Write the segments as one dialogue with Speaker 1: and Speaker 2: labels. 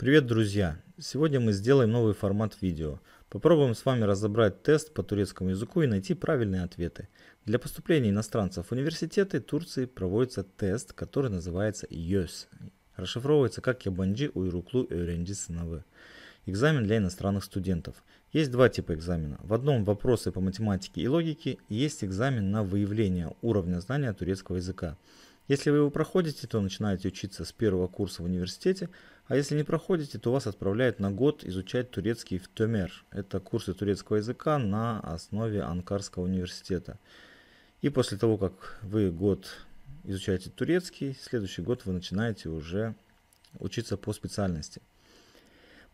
Speaker 1: Привет, друзья! Сегодня мы сделаем новый формат видео. Попробуем с вами разобрать тест по турецкому языку и найти правильные ответы. Для поступления иностранцев в университеты Турции проводится тест, который называется ЙОС. Расшифровывается как Ябанджи Уйруклу Öğrenci Сыновы. Экзамен для иностранных студентов. Есть два типа экзамена. В одном вопросы по математике и логике, и есть экзамен на выявление уровня знания турецкого языка. Если вы его проходите, то начинаете учиться с первого курса в университете, а если не проходите, то вас отправляют на год изучать турецкий в Томер. Это курсы турецкого языка на основе Анкарского университета. И после того, как вы год изучаете турецкий, следующий год вы начинаете уже учиться по специальности.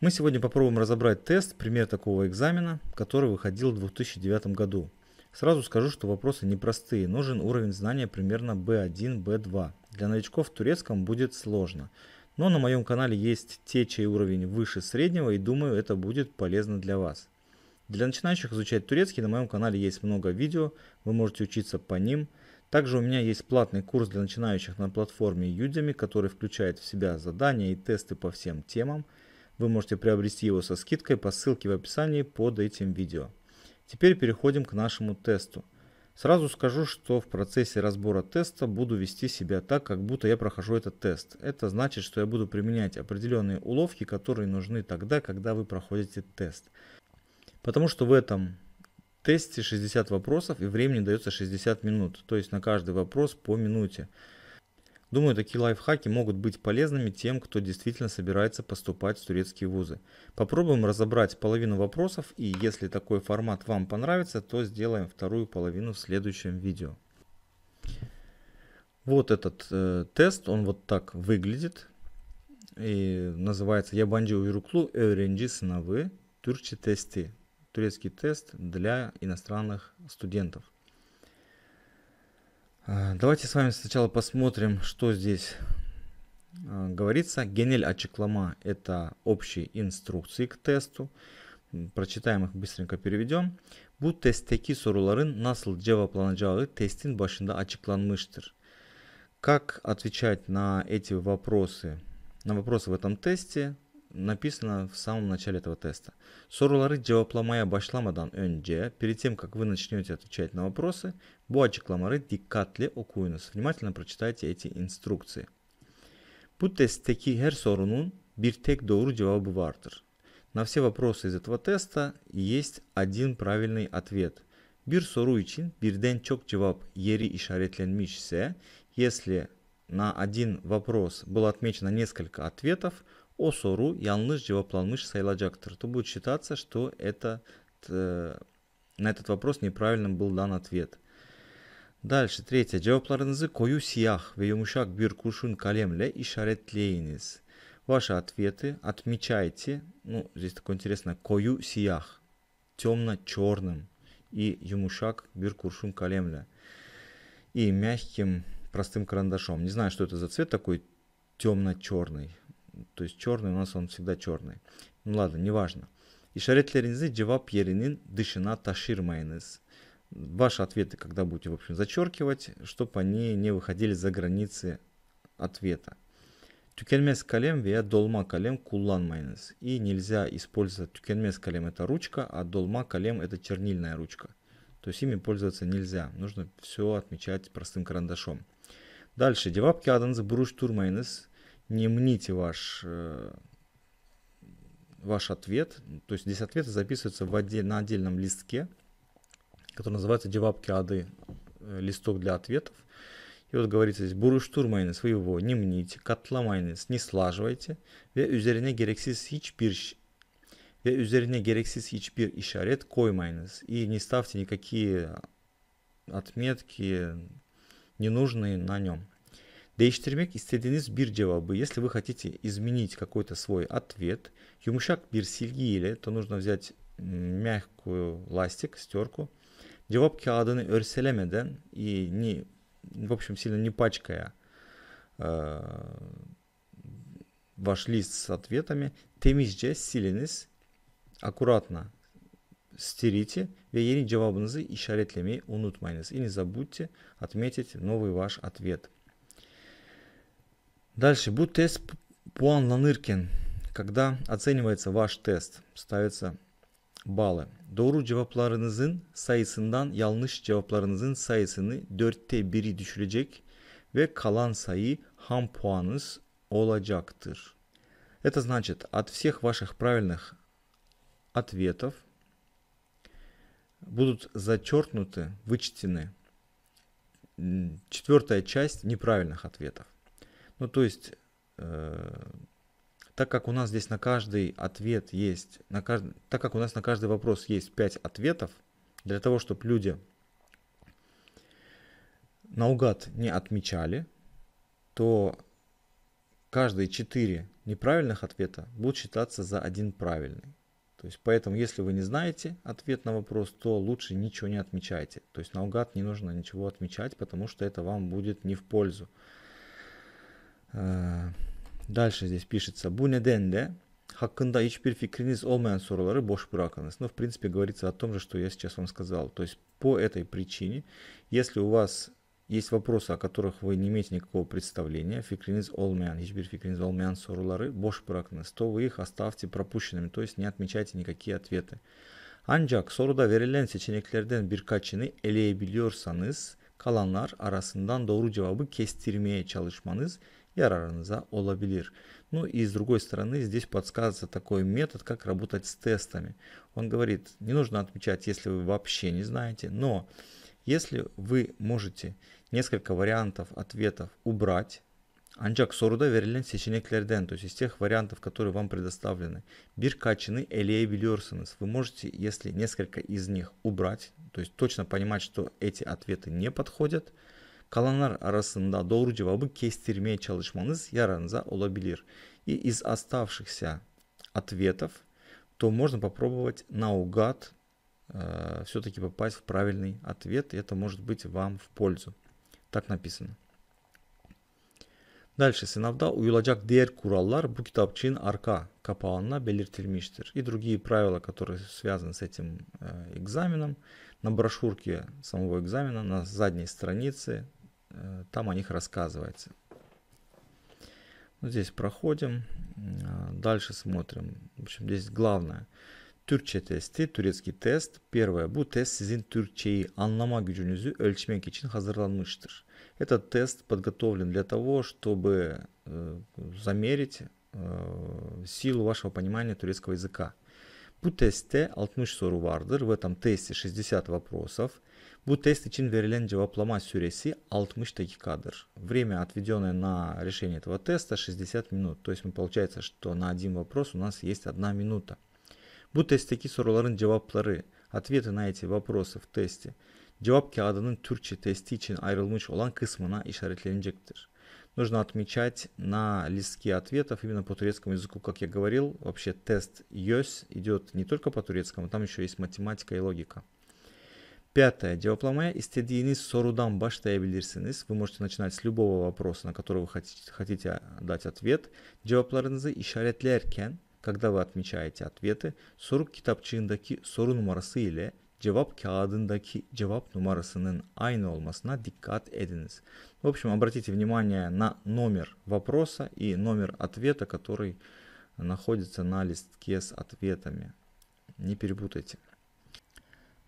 Speaker 1: Мы сегодня попробуем разобрать тест, пример такого экзамена, который выходил в 2009 году. Сразу скажу, что вопросы непростые, нужен уровень знания примерно B1, B2. Для новичков в турецком будет сложно – но на моем канале есть те, чей уровень выше среднего, и думаю, это будет полезно для вас. Для начинающих изучать турецкий на моем канале есть много видео, вы можете учиться по ним. Также у меня есть платный курс для начинающих на платформе Udemy, который включает в себя задания и тесты по всем темам. Вы можете приобрести его со скидкой по ссылке в описании под этим видео. Теперь переходим к нашему тесту. Сразу скажу, что в процессе разбора теста буду вести себя так, как будто я прохожу этот тест. Это значит, что я буду применять определенные уловки, которые нужны тогда, когда вы проходите тест. Потому что в этом тесте 60 вопросов и времени дается 60 минут, то есть на каждый вопрос по минуте. Думаю, такие лайфхаки могут быть полезными тем, кто действительно собирается поступать в турецкие вузы. Попробуем разобрать половину вопросов и если такой формат вам понравится, то сделаем вторую половину в следующем видео. Вот этот э, тест, он вот так выглядит. И называется «Ябанджи уйруклу эвренджи сынавы тюрчи тести" Турецкий тест для иностранных студентов. Э, давайте с вами сначала посмотрим, что здесь э, говорится. Генель Ачеклама – это общие инструкции к тесту. Прочитаем их, быстренько переведем. Bu testteki soruların nasıl cevaplanacağı testin başında açıklanmıştır. Как отвечать на эти вопросы, на вопросы в этом тесте, написано в самом начале этого теста. Soruları cevaplamaya başlamadan önce, перед тем, как вы начнете отвечать на вопросы, bu açıklamaları dikkatle okuyunuz. Внимательно прочитайте эти инструкции. Bu testteki her sorunun bir tek doğru cevabı vardır. На все вопросы из этого теста есть один правильный ответ. Bir soru için birden çok cevap yeri işaretlenmişse, если на один вопрос было отмечено несколько ответов, o soru yanlış cevaplanmış sayılacaktır. То будет считаться, что это, э, на этот вопрос неправильным был дан ответ. Дальше, третье. Cevaplarınızı koyu siyah ve yumuşak bir kurşun kalemle işaretleyiniz. Ваши ответы отмечайте, ну, здесь такое интересное, кою сиях, темно-черным, и юмушак бир куршун калемля, и мягким простым карандашом. Не знаю, что это за цвет такой темно-черный то есть черный у нас он всегда черный. Ну ладно, неважно. İşaretlerinizi cevap yerinin dışına taşırmayınız. Ваши ответы, когда будете, в общем, зачеркивать, чтобы они не выходили за границы ответа. Тюкельмес калем вея долма калем куллан И нельзя использовать тюкельмес калем это ручка, а долма калем это чернильная ручка. То есть ими пользоваться нельзя. Нужно все отмечать простым карандашом. Дальше. Cevap kağıdınızı buruşturmayınız не мните ваш, э, ваш ответ. То есть здесь ответы записываются в отдель, на отдельном листке, который называется девапки ады, э, листок для ответов. И вот говорится здесь, буруштур майнес, своего не мните, котла не слаживайте. Ve üzerine gereksiz hiçbir ve üzerine gereksiz hiçbir işaret koymayınız. И не ставьте никакие отметки ненужные на нем. Değiştirmek istediğiniz bir cevabı, если вы хотите изменить какой-то свой ответ, yumuşak bir silgiyle, то нужно взять мягкую ластик, стерку, cevap kağıdını örselemeden и не, в общем, сильно не пачкая э, ваш лист с ответами, temizce siliniz, аккуратно стерите ve yeni cevabınızı işaretlemeyi unutmayınız. И не забудьте отметить новый ваш ответ. Дальше. Будет тест Пуан-Ланыркин. Когда оценивается ваш тест, ставятся баллы. Doğru cevaplarınızın sayısından yanlış cevaplarınızın sayısını dörtte biri düşürecek ve kalan sayı ham puanınız olacaktır. Это значит, от всех ваших правильных ответов будут зачеркнуты, вычтены четвертая часть неправильных ответов. Ну, то есть, э, так как у нас здесь на каждый ответ есть, на кажд... так как у нас на каждый вопрос есть 5 ответов, для того, чтобы люди наугад не отмечали, то каждые 4 неправильных ответа будут считаться за один правильный. То есть, поэтому, если вы не знаете ответ на вопрос, то лучше ничего не отмечайте. То есть, наугад не нужно ничего отмечать, потому что это вам будет не в пользу. Э, дальше здесь пишется «Bu nedenle Hakkında hiçbir fikriniz olmayan soruları boş bırakınız. Ну, в принципе, говорится о том же, что я сейчас вам сказал. То есть, по этой причине, если у вас есть вопросы, о которых вы не имеете никакого представления, фикринез олмян, хичбир фикринез олмян сорулары, бош пракнес, то вы их оставьте пропущенными, то есть не отмечайте никакие ответы. Ancak soruda verilen seçeneklerden birkaçını eleyebiliyorsanız kalanlar arasından doğru cevabı kestirmeye çalışmanız ярарно да, олабилир. Ну и с другой стороны, здесь подсказывается такой метод, как работать с тестами. Он говорит, не нужно отмечать, если вы вообще не знаете, но если вы можете несколько вариантов ответов убрать, Анчак Соруда verilen seçeneklerden, то есть из тех вариантов, которые вам предоставлены, bir kaçını eleyebiliyorsunuz. Вы можете, если несколько из них убрать, то есть точно понимать, что эти ответы не подходят – Kalanlar arasında doğru cevabı kestirmeye çalışmanız yararınıza olabilir. И из оставшихся ответов, то можно попробовать наугад э, все-таки попасть в правильный ответ. И это может быть вам в пользу. Так написано. Дальше sınavda uyulacak diğer кураллар, bu kitapçığın arka kapağında belirtilmiştir. И другие правила, которые связаны с этим э, экзаменом, на брошюрке самого экзамена, на задней странице Э, там о них рассказывается. Вот здесь проходим, э, дальше смотрим. В общем, здесь главное. Türkçe testi, турецкий тест. Первое. Bu test sizin Türkçeyi anlama gücünüzü ölçmek için hazırlanmıştır. Этот тест подготовлен для того, чтобы э, замерить силу вашего понимания турецкого языка. Bu testte 60 soru vardır. В этом тесте 60 вопросов. Bu test için verilen cevaplama süresi 60 dakикадр. Время, отведенное на решение этого теста 60 минут. То есть мы ну, получается, что на один вопрос у нас есть одна минута. Bu testteki soruların cevapları, ответы на эти вопросы в тесте cevap kağıdının Türkçe testi için ayrılmış olan kısmına işaretlenecektir. Нужно отмечать на листке ответов именно по турецкому языку, как я говорил. Вообще тест ЙОС идет не только по турецкому, там еще есть математика и логика. Пятое. Cevaplamaya istediğiniz sorudan başlayabilirsiniz. Вы можете начинать с любого вопроса, на который вы хотите дать ответ. Cevaplarınızı işaretlerken, когда вы отмечаете ответы, soru kitapçığındaki soru numarası ile cevap kağıdındaki cevap numarasının aynı olmasına dikkat ediniz. В общем, обратите внимание на номер вопроса и номер ответа, который находится на листке с ответами. Не перепутайте.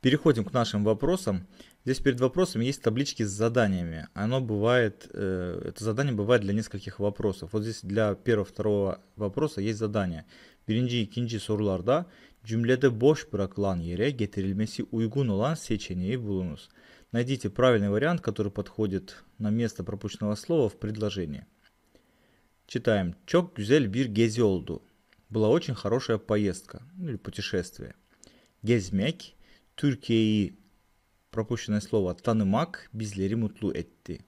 Speaker 1: Переходим к нашим вопросам. Здесь перед вопросом есть таблички с заданиями. Оно бывает, э, это задание бывает для нескольких вопросов. Вот здесь для первого, второго вопроса есть задание. Birinci, ikinci sorularda cümlede boş bırakılan yere getirilmesi uygun olan seçeneği bulunuz. Найдите правильный вариант, который подходит на место пропущенного слова в предложении. Читаем. Чок гюзель бир gezi Была очень хорошая поездка ну или путешествие. Gezmek – Türkiye'yi пропущенное слово танымак bizleri мутлу этти.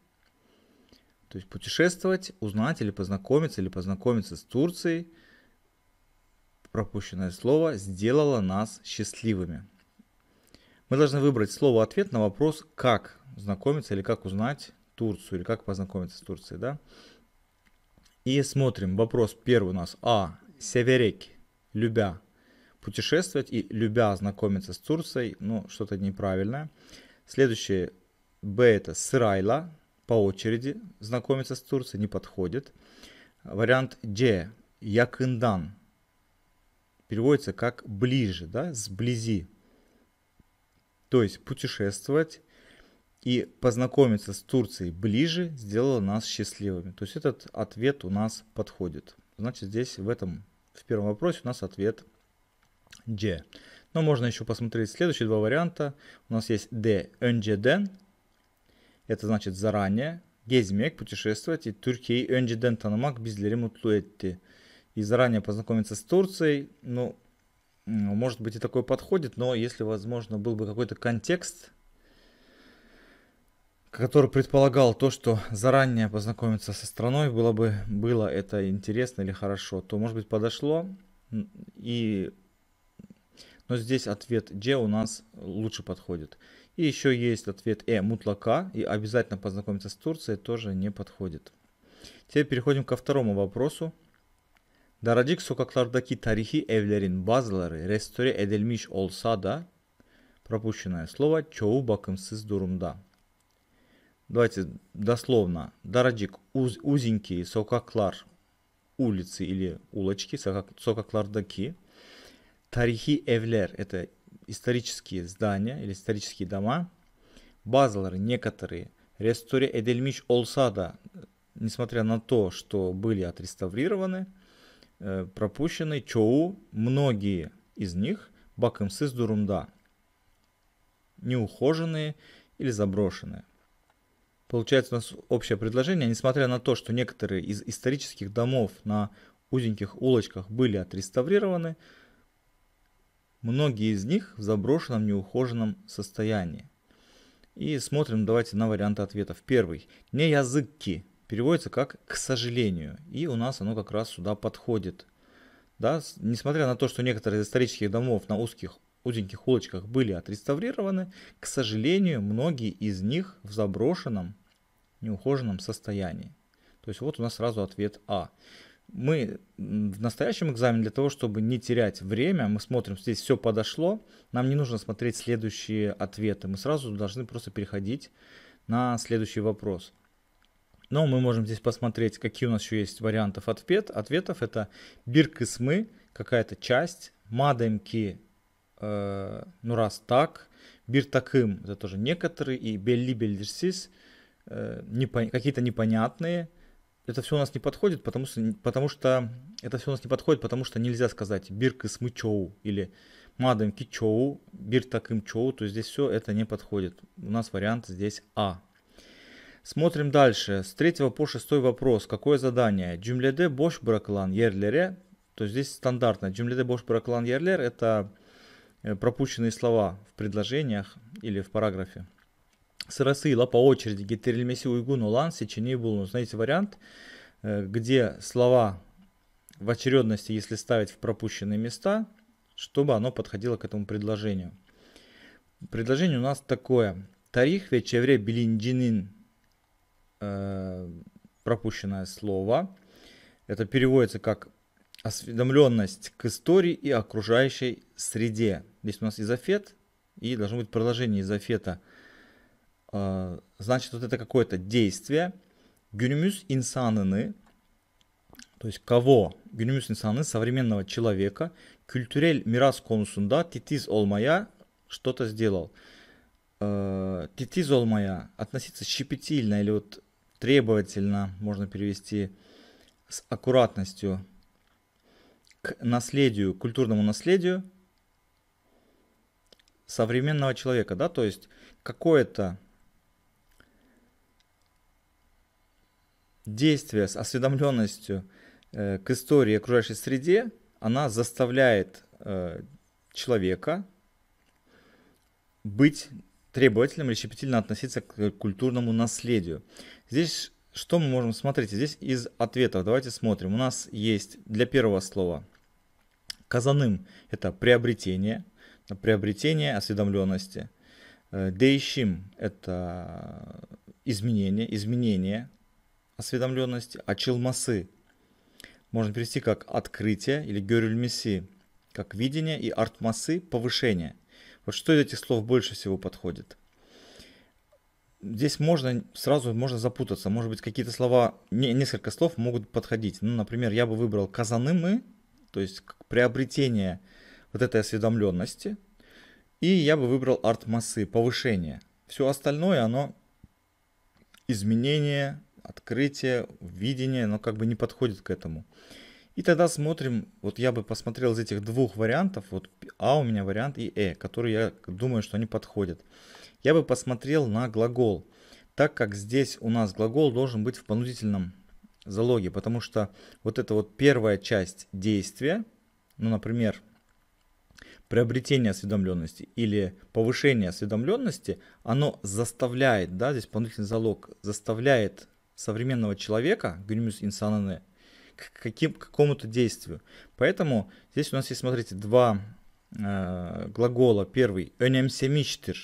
Speaker 1: То есть путешествовать, узнать или познакомиться, или познакомиться с Турцией, пропущенное слово, сделало нас счастливыми. Мы должны выбрать слово-ответ на вопрос «как знакомиться» или «как узнать Турцию» или «как познакомиться с Турцией». Да? И смотрим. Вопрос первый у нас. А. Северек. Любя путешествовать и любя знакомиться с Турцией, ну, что-то неправильное. Следующее, Б это Срайла, по очереди знакомиться с Турцией, не подходит. Вариант Д, Якындан, переводится как ближе, да, сблизи. То есть путешествовать и познакомиться с Турцией ближе сделало нас счастливыми. То есть этот ответ у нас подходит. Значит, здесь в этом, в первом вопросе у нас ответ J. Но можно еще посмотреть следующие два варианта. У нас есть D önceden. Это значит заранее. Gezmek, путешествовать. И Türkiye'yi önceden tanımak bizleri mutlu etti. И заранее познакомиться с Турцией. Ну, может быть и такой подходит, но если, возможно, был бы какой-то контекст, который предполагал то, что заранее познакомиться со страной было бы было это интересно или хорошо, то, может быть, подошло. И но здесь ответ G у нас лучше подходит. И еще есть ответ E мутлака. И обязательно познакомиться с Турцией тоже не подходит. Теперь переходим ко второму вопросу. Daracık сокаклардаки тарихи эвлерин базлары restore edilmiş Олсада пропущенное слово чоу бакымсыз durumda. Давайте дословно. Дараджик уз, узенькие сокаклар улицы или улочки, сокаклардаки. Тарихи Эвлер – это исторические здания или исторические дома, базалары некоторые ресторе Эдельмич Олсада, несмотря на то, что были отреставрированы, э, пропущены чоу, многие из них бакымсыз дурумда, неухоженные или заброшенные. Получается у нас общее предложение, несмотря на то, что некоторые из исторических домов на узеньких улочках были отреставрированы, Многие из них в заброшенном неухоженном состоянии. И смотрим давайте на варианты ответов. Первый. Не языки. Переводится как «к сожалению». И у нас оно как раз сюда подходит. Да, несмотря на то, что некоторые из исторических домов на узких узеньких улочках были отреставрированы, к сожалению, многие из них в заброшенном, неухоженном состоянии. То есть вот у нас сразу ответ А мы в настоящем экзамене для того, чтобы не терять время, мы смотрим, здесь все подошло, нам не нужно смотреть следующие ответы, мы сразу должны просто переходить на следующий вопрос. Но мы можем здесь посмотреть, какие у нас еще есть вариантов ответ. ответов. Это бирк смы, какая-то часть, мадемки, эм э, ну раз так, биртаким, это тоже некоторые, и белли бельдерсис, э, непон- какие-то непонятные, это все у нас не подходит, потому что, потому что это все у нас не подходит, потому что нельзя сказать бирк и смычоу или мадам кичоу, бир таким чоу, то здесь все это не подходит. У нас вариант здесь А. Смотрим дальше. С третьего по шестой вопрос. Какое задание? Джумледе бош браклан ерлере. То есть здесь стандартно. Джумледе бош браклан ерлер это э, пропущенные слова в предложениях или в параграфе sırasıyla по очереди getirilmesi uygun olan seçeneği bulunuz. знаете вариант, э, где слова в очередности, если ставить в пропущенные места, чтобы оно подходило к этому предложению. Предложение у нас такое. Тарих ve çevre bilincinin пропущенное слово. Это переводится как осведомленность к истории и окружающей среде. Здесь у нас изофет, и должно быть продолжение изофета – Э, значит, вот это какое-то действие günümüz insanını, то есть кого, günümüz insanı, современного человека, культурель miras konusunda титиз олмая что-то сделал. Э, титиз олмая относиться щепетильно или вот требовательно, можно перевести с аккуратностью к наследию, культурному наследию современного человека, да, то есть какое-то действие с осведомленностью э, к истории окружающей среде, она заставляет э, человека быть требовательным или щепетильно относиться к культурному наследию. Здесь что мы можем смотреть? Здесь из ответов давайте смотрим. У нас есть для первого слова казаным – это приобретение, приобретение осведомленности. Э, Дейщим – это изменение, изменение осведомленность, а челмасы можно перевести как открытие или герюльмеси, как видение и артмасы – повышение. Вот что из этих слов больше всего подходит? Здесь можно сразу можно запутаться. Может быть, какие-то слова, не, несколько слов могут подходить. Ну, например, я бы выбрал казанымы, то есть приобретение вот этой осведомленности. И я бы выбрал артмасы, повышение. Все остальное, оно изменение, открытие, видение, но как бы не подходит к этому. И тогда смотрим, вот я бы посмотрел из этих двух вариантов, вот А у меня вариант и Э, которые я думаю, что они подходят. Я бы посмотрел на глагол, так как здесь у нас глагол должен быть в понудительном залоге, потому что вот эта вот первая часть действия, ну, например, приобретение осведомленности или повышение осведомленности, оно заставляет, да, здесь понудительный залог, заставляет современного человека, гюнюс инсананы, к, каким, к какому-то действию. Поэтому здесь у нас есть, смотрите, два э, глагола. Первый «önемsemiştir».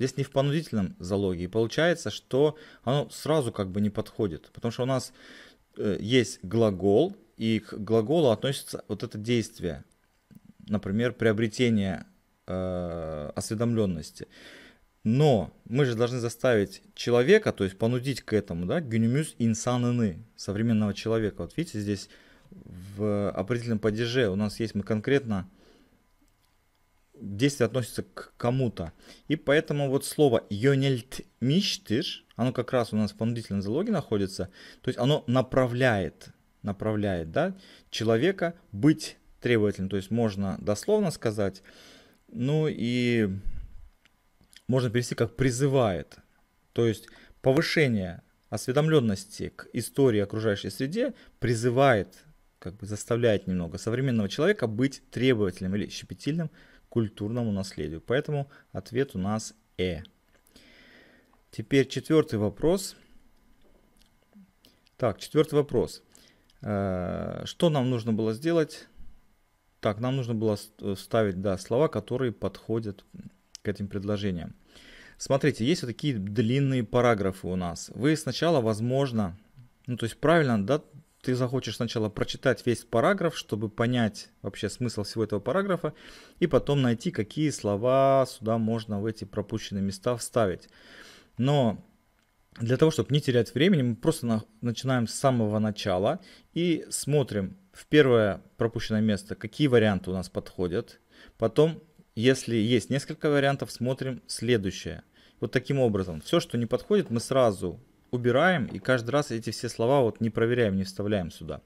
Speaker 1: Здесь не в понудительном залоге. И получается, что оно сразу как бы не подходит. Потому что у нас э, есть глагол, и к глаголу относится вот это действие. Например, приобретение э, осведомленности. Но мы же должны заставить человека, то есть понудить к этому, да, гюнюмюз инсанны, современного человека. Вот видите, здесь в определенном падеже у нас есть мы конкретно действие относится к кому-то. И поэтому вот слово «йонельт миштиш», оно как раз у нас в понудительном залоге находится, то есть оно направляет, направляет да, человека быть требовательным. То есть можно дословно сказать, ну и можно перевести как призывает. То есть повышение осведомленности к истории окружающей среде призывает, как бы заставляет немного современного человека быть требовательным или щепетильным к культурному наследию. Поэтому ответ у нас «э». Теперь четвертый вопрос. Так, четвертый вопрос. Э, что нам нужно было сделать? Так, нам нужно было э, вставить да, слова, которые подходят к этим предложениям. Смотрите, есть вот такие длинные параграфы у нас. Вы сначала, возможно, ну то есть правильно, да, ты захочешь сначала прочитать весь параграф, чтобы понять вообще смысл всего этого параграфа, и потом найти, какие слова сюда можно в эти пропущенные места вставить. Но для того, чтобы не терять времени, мы просто на, начинаем с самого начала и смотрим в первое пропущенное место, какие варианты у нас подходят, потом если есть несколько вариантов, смотрим следующее. Вот таким образом. Все, что не подходит, мы сразу убираем и каждый раз эти все слова вот не проверяем, не вставляем сюда.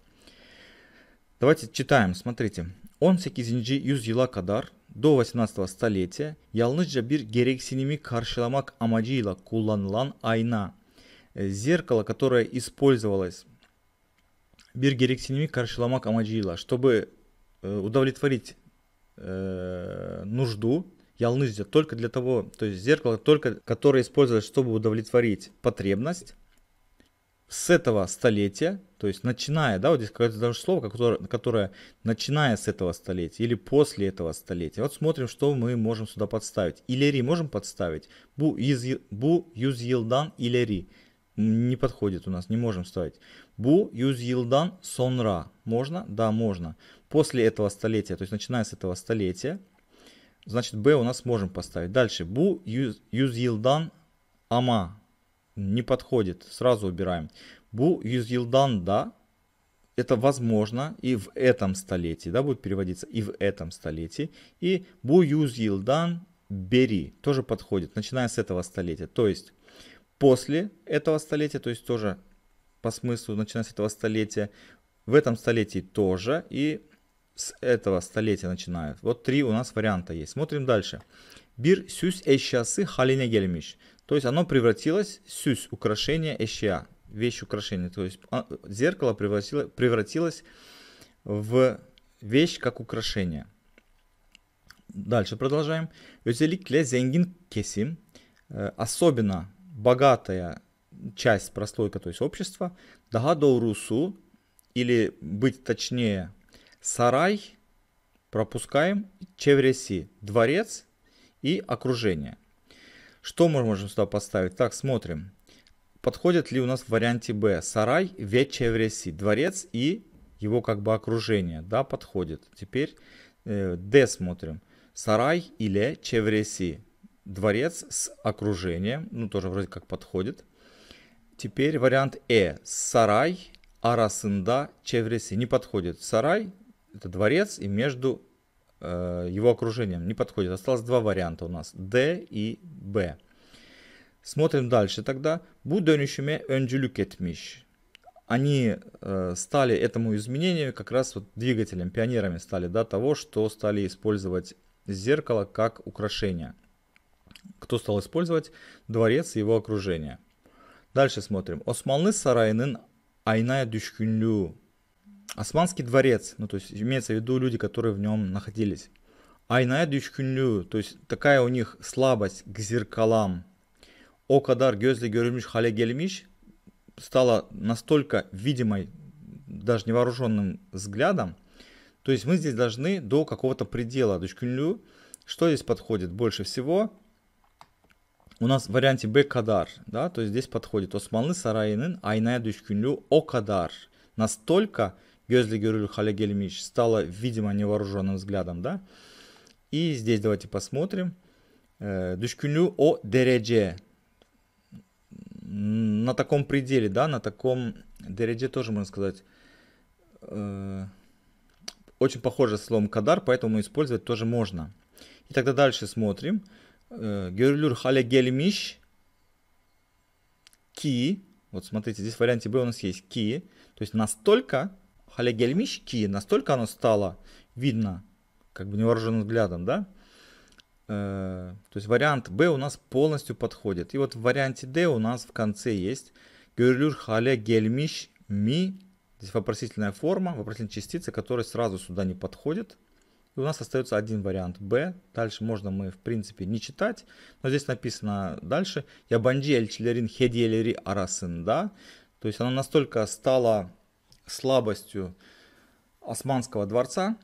Speaker 1: Давайте читаем, смотрите. Он sekizинci yüzyıla kadar до 18 столетия yalnızca bir gereksinimi karşılamak amacıyla kullanılan ayna. Зеркало, которое использовалось bir gereksinimi karşılamak amacıyla, чтобы э, удовлетворить э, нужду, ялныждя только для того, то есть зеркало только, которое использовалось, чтобы удовлетворить потребность с этого столетия, то есть начиная, да, вот здесь какое-то даже слово, которое, которое начиная с этого столетия или после этого столетия. Вот смотрим, что мы можем сюда подставить. Илери можем подставить. Бу, из, бу юз елдан илери. Не подходит у нас, не можем ставить. Бу юз елдан сонра. Можно? Да, можно после этого столетия, то есть начиная с этого столетия, значит B у нас можем поставить. Дальше bu use, use yıldan ama не подходит, сразу убираем. Bu use yıldan да, это возможно и в этом столетии, да, будет переводиться и в этом столетии. И bu use yıldan бери тоже подходит, начиная с этого столетия. То есть после этого столетия, то есть тоже по смыслу, начиная с этого столетия, в этом столетии тоже и с этого столетия начинают. Вот три у нас варианта есть. Смотрим дальше. Bir süs eşyası Халине gelmiş. То есть оно превратилось, сюс украшение, эща вещь украшение. То есть а, зеркало превратило, превратилось в вещь как украшение. Дальше продолжаем. Özellikle zengin Кесим. Э, особенно богатая часть прослойка, то есть общества, daha doğrusu, или быть точнее, Сарай пропускаем Чевреси, дворец и окружение. Что мы можем сюда поставить? Так, смотрим. Подходит ли у нас в варианте Б сарай, вечевреси, дворец и его как бы окружение. Да, подходит. Теперь э, Д смотрим. Сарай или чевреси, дворец с окружением. Ну, тоже вроде как подходит. Теперь вариант Э. Сарай, арасында, чевреси. Не подходит. Сарай, это дворец и между э, его окружением. Не подходит. Осталось два варианта у нас. Д и Б. Смотрим дальше тогда. будущими dönüşüme Они э, стали этому изменению как раз вот двигателем, пионерами стали, да, того, что стали использовать зеркало как украшение. Кто стал использовать? Дворец и его окружение. Дальше смотрим. Osmanlı sarayının айная düşkünlüğü Османский дворец, ну то есть имеется в виду люди, которые в нем находились. Айнайд то есть такая у них слабость к зеркалам. Окадар Гёзли gözle görülmüş hale стала настолько видимой даже невооруженным взглядом. То есть мы здесь должны до какого-то предела. Düşkünlüğü, что здесь подходит больше всего? У нас в варианте Б да, то есть здесь подходит Османлы сарайынын айная düşkünlüğü о Настолько, Gözle görülür hale gelmiş, стало видимо невооруженным взглядом, да? И здесь давайте посмотрим. Düşkünlüğü o derece. На таком пределе, да, на таком дереже тоже можно сказать. Э, очень похоже с словом кадар, поэтому использовать тоже можно. И тогда дальше смотрим. Görülür hale gelmiş вот смотрите, здесь в варианте B у нас есть Ки. то есть настолько hale gelmiş настолько оно стало видно как бы невооруженным взглядом, да? Э, то есть вариант Б у нас полностью подходит. И вот в варианте Д у нас в конце есть Гюрлюр хале гельмиш ми. Здесь вопросительная форма, вопросительная частица, которая сразу сюда не подходит. И у нас остается один вариант Б. Дальше можно мы, в принципе, не читать. Но здесь написано дальше. Ябанджи эльчлерин хедиелери да? То есть она настолько стала слабостью Османского дворца,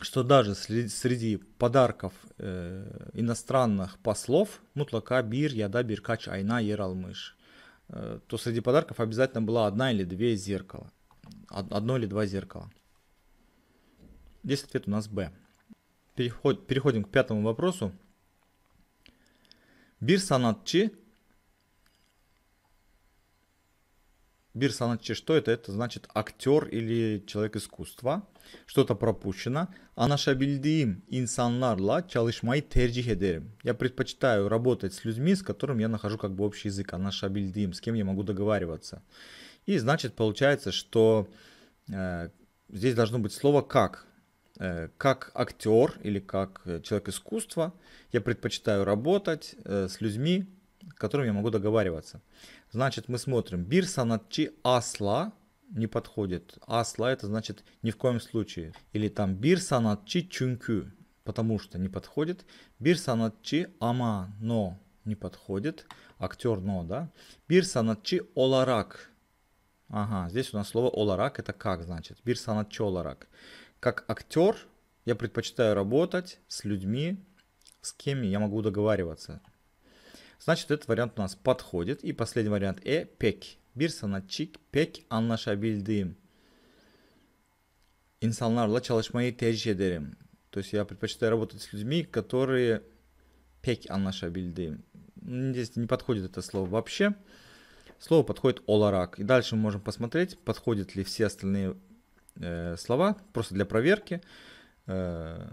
Speaker 1: что даже среди подарков э, иностранных послов мутлака бир яда биркач айна ералмыш, э, то среди подарков обязательно была одна или две зеркала. Одно или два зеркала. Здесь ответ у нас Б. переходим к пятому вопросу. Бир санатчи Бир sanatçı что это? Это значит актер или человек искусства. Что-то пропущено. а наша Anlaşabildiğim insanlarla çalışmayı tercih ederim. Я предпочитаю работать с людьми, с которыми я нахожу как бы общий язык. а наша Anlaşabildiğim, с кем я могу договариваться. И значит получается, что э, здесь должно быть слово «как». Э, как актер или как э, человек искусства я предпочитаю работать э, с людьми, с которыми я могу договариваться. Значит, мы смотрим. Bir sanatçı asla не подходит. Асла это значит ни в коем случае. Или там bir sanatçı çünkü, потому что не подходит. Bir sanatçı ama, но не подходит. Актер, но, да. Bir sanatçı olarak. Ага, здесь у нас слово оларак это как значит. Bir sanatçı olarak. Как актер я предпочитаю работать с людьми, с кем я могу договариваться. Значит, этот вариант у нас подходит. И последний вариант E – pek. Bir sanatçı pek anlaşabildiğim insanlarla çalışmayı tercih ederim. То есть я предпочитаю работать с людьми, которые pek anlaşabildiğim. Здесь не подходит это слово вообще. Слово подходит оларак. И дальше мы можем посмотреть, подходят ли все остальные э, слова, просто для проверки. Э,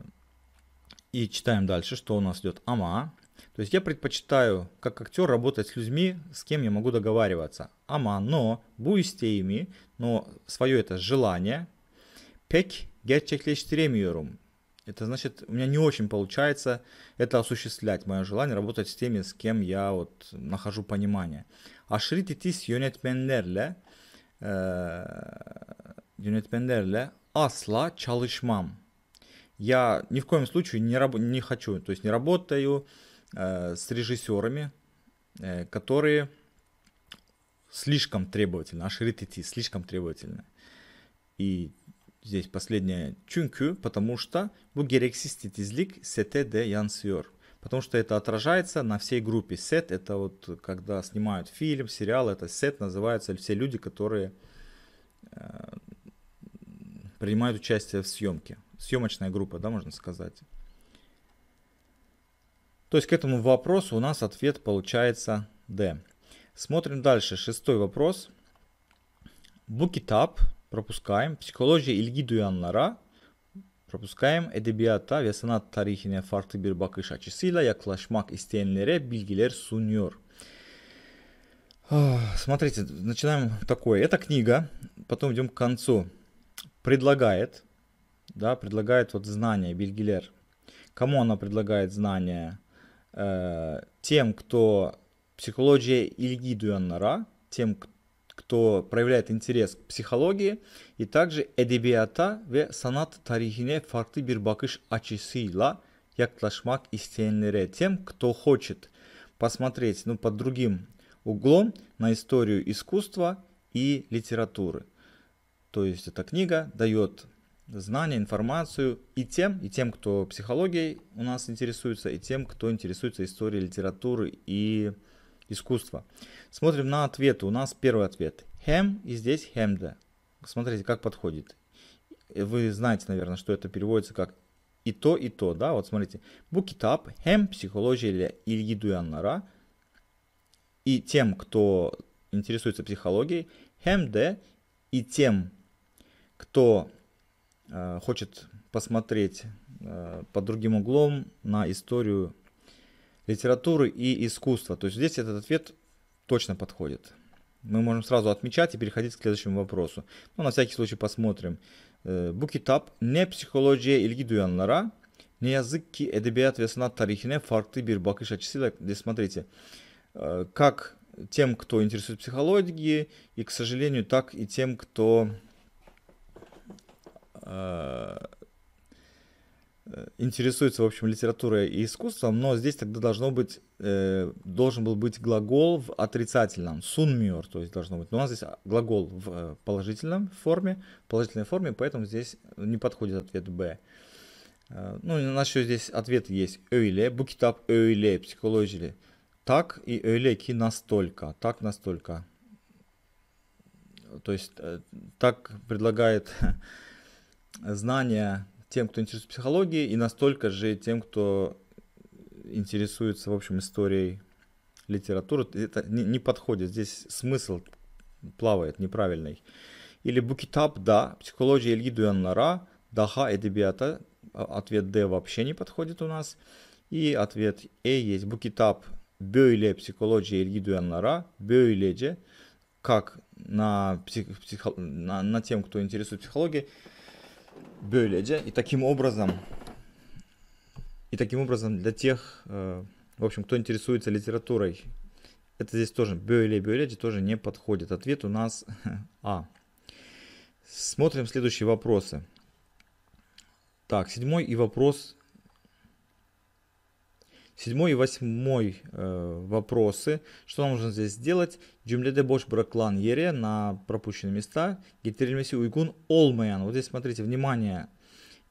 Speaker 1: и читаем дальше, что у нас идет ама, то есть я предпочитаю, как актер, работать с людьми, с кем я могу договариваться. Ама, но, bu isteğimi, но свое это желание, pek gerçekleştiremiyorum. Это значит, у меня не очень получается это осуществлять, мое желание работать с теми, с кем я вот нахожу понимание. Aşırı titiz yönetmenlerle e, асла asla çalışmam. Я ни в коем случае не, раб- не хочу, то есть не работаю, Э, с режиссерами, э, которые слишком требовательны, аж ритити, слишком требовательны. И здесь последнее чункю, потому что bu gereksiz titizlik sete de Потому что это отражается на всей группе. Сет это вот когда снимают фильм, сериал, это сет называются все люди, которые э, принимают участие в съемке. Съемочная группа, да, можно сказать. То есть к этому вопросу у нас ответ получается D. Смотрим дальше. Шестой вопрос. Bu пропускаем. Психология ilgi duyanlara Пропускаем. Эдебиата ve sanat tarihine бир bir bakış açısıyla yaklaşmak isteyenlere bilgiler sunuyor. Смотрите, начинаем такое. Эта книга, потом идем к концу, предлагает, да, предлагает вот знания, бильгилер. Кому она предлагает знания? тем, кто психология Ильги Дуяннара, тем, кто проявляет интерес к психологии и также edebiyata ve sanat tarihine farklı bir bakış açısıyla yaklaşmak isteyenlere, тем, кто хочет посмотреть ну, под другим углом на историю искусства и литературы. То есть эта книга дает знания, информацию и тем, и тем, кто психологией у нас интересуется, и тем, кто интересуется историей литературы и искусства. Смотрим на ответы. У нас первый ответ. Хем и здесь хемда. Смотрите, как подходит. Вы знаете, наверное, что это переводится как и то, и то, да? Вот смотрите. Bu kitap hem или ilgi duyanlara и тем, кто интересуется психологией, hem de и тем, кто Э, хочет посмотреть э, под другим углом на историю литературы и искусства. То есть здесь этот ответ точно подходит. Мы можем сразу отмечать и переходить к следующему вопросу. Ну, на всякий случай посмотрим. Bu э, не психология psikolojiye ilgi duyanlara ne yazık ki edebiyat ve sanat tarihine farklı bir здесь смотрите, как тем, кто интересует психологией, и, к сожалению, так и тем, кто Э, интересуется, в общем, литературой и искусством, но здесь тогда должно быть, э, должен был быть глагол в отрицательном, сунмюр, то есть должно быть. Но у нас здесь глагол в э, положительном форме, положительной форме, поэтому здесь не подходит ответ «б». Э, ну, у нас еще здесь ответ есть «öyle», «букитап öyle», «психологили», «так» и «öyle» «ки настолько», «так настолько». То есть э, так предлагает знания тем, кто интересуется психологией, и настолько же тем, кто интересуется, в общем, историей литературы. Это не, не подходит. Здесь смысл плавает неправильный. Или букитап, да, психология Ильи Дуяннара, даха эдебиата, а, ответ Д вообще не подходит у нас. И ответ Э есть букитап, бёйле психология Ильи Дуяннара, бёйлеже, как на, псих, психо, на, на тем, кто интересуется психологией, Böylece и таким образом, и таким образом для тех, э, в общем, кто интересуется литературой, это здесь тоже böyle böylece тоже не подходит. Ответ у нас А. Смотрим следующие вопросы. Так, седьмой и вопрос Седьмой и восьмой э, вопросы. Что нам нужно здесь сделать? Cümlede boş bırakılan yere на пропущенные места getirilmesi uygun olmayan. Вот здесь смотрите, внимание.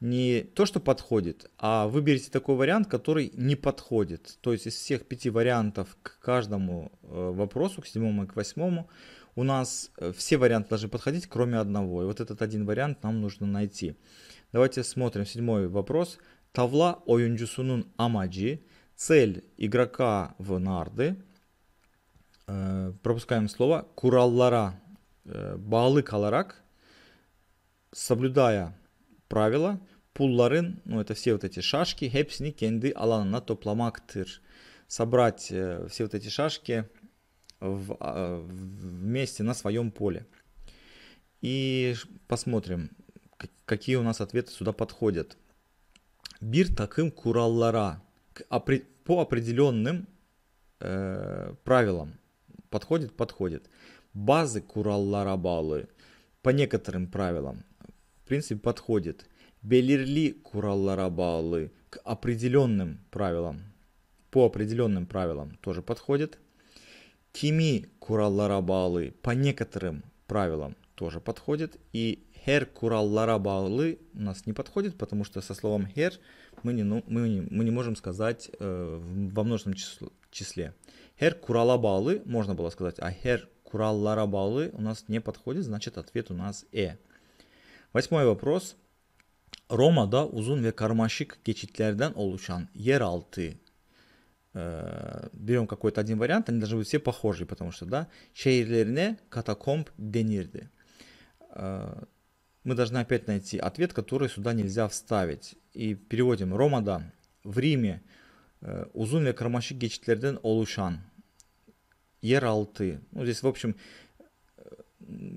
Speaker 1: Не то, что подходит, а выберите такой вариант, который не подходит. То есть из всех пяти вариантов к каждому э, вопросу, к седьмому и к восьмому, у нас э, все варианты должны подходить, кроме одного. И вот этот один вариант нам нужно найти. Давайте смотрим седьмой вопрос. Тавла Оюнджусунун amacı цель игрока в нарды. Э, пропускаем слово. кураллара, e, э, bağlı соблюдая правила pulların, ну это все вот эти шашки, hepsini kendi alanına toplamaktır. Собрать э, все вот эти шашки в, а, вместе на своем поле. И посмотрим, какие у нас ответы сюда подходят. Бир takım кураллара опре- по определенным э, правилам. Подходит, подходит. Базы куралларабалы по некоторым правилам, в принципе, подходит. Белирли куралларабалы к определенным правилам, по определенным правилам тоже подходит. Кими куралларабалы по некоторым правилам тоже подходит. И хер куралларабалы у нас не подходит, потому что со словом хер – мы не, ну, мы не, мы не можем сказать э, во множественном число, числе. Хер куралабалы можно было сказать, а хер кураларабалы у нас не подходит, значит ответ у нас э. Восьмой вопрос. Roma'da uzun ve karmaşık geçitlerden oluşan yeraltı э, берем какой-то один вариант, они должны быть все похожи, потому что, да, şehirlerine катакомб denirdi мы должны опять найти ответ, который сюда нельзя вставить. И переводим. Ромада в Риме uzun ve karmaşık geçitlerden oluşan yeraltı. Ну, здесь, в общем, э,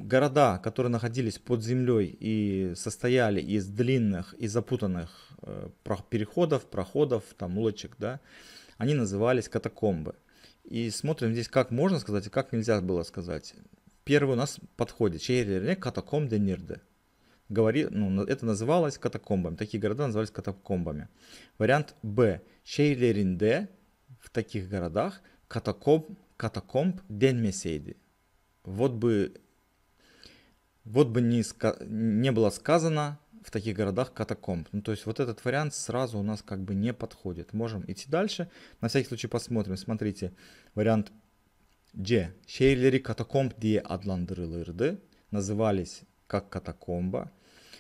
Speaker 1: города, которые находились под землей и состояли из длинных и запутанных э, переходов, проходов, там, улочек, да, они назывались катакомбы. И смотрим здесь, как можно сказать и как нельзя было сказать. Первый у нас подходит. Чейрерне катаком де нирде говори, ну, это называлось катакомбами. Такие города назывались катакомбами. Вариант Б. Чейлеринде в таких городах катакомб, катакомб денмесейди. Вот бы, вот бы не, не было сказано в таких городах катакомб. Ну, то есть вот этот вариант сразу у нас как бы не подходит. Можем идти дальше. На всякий случай посмотрим. Смотрите, вариант G. Шейлери катакомб дие адландырылырды. Назывались как катакомба.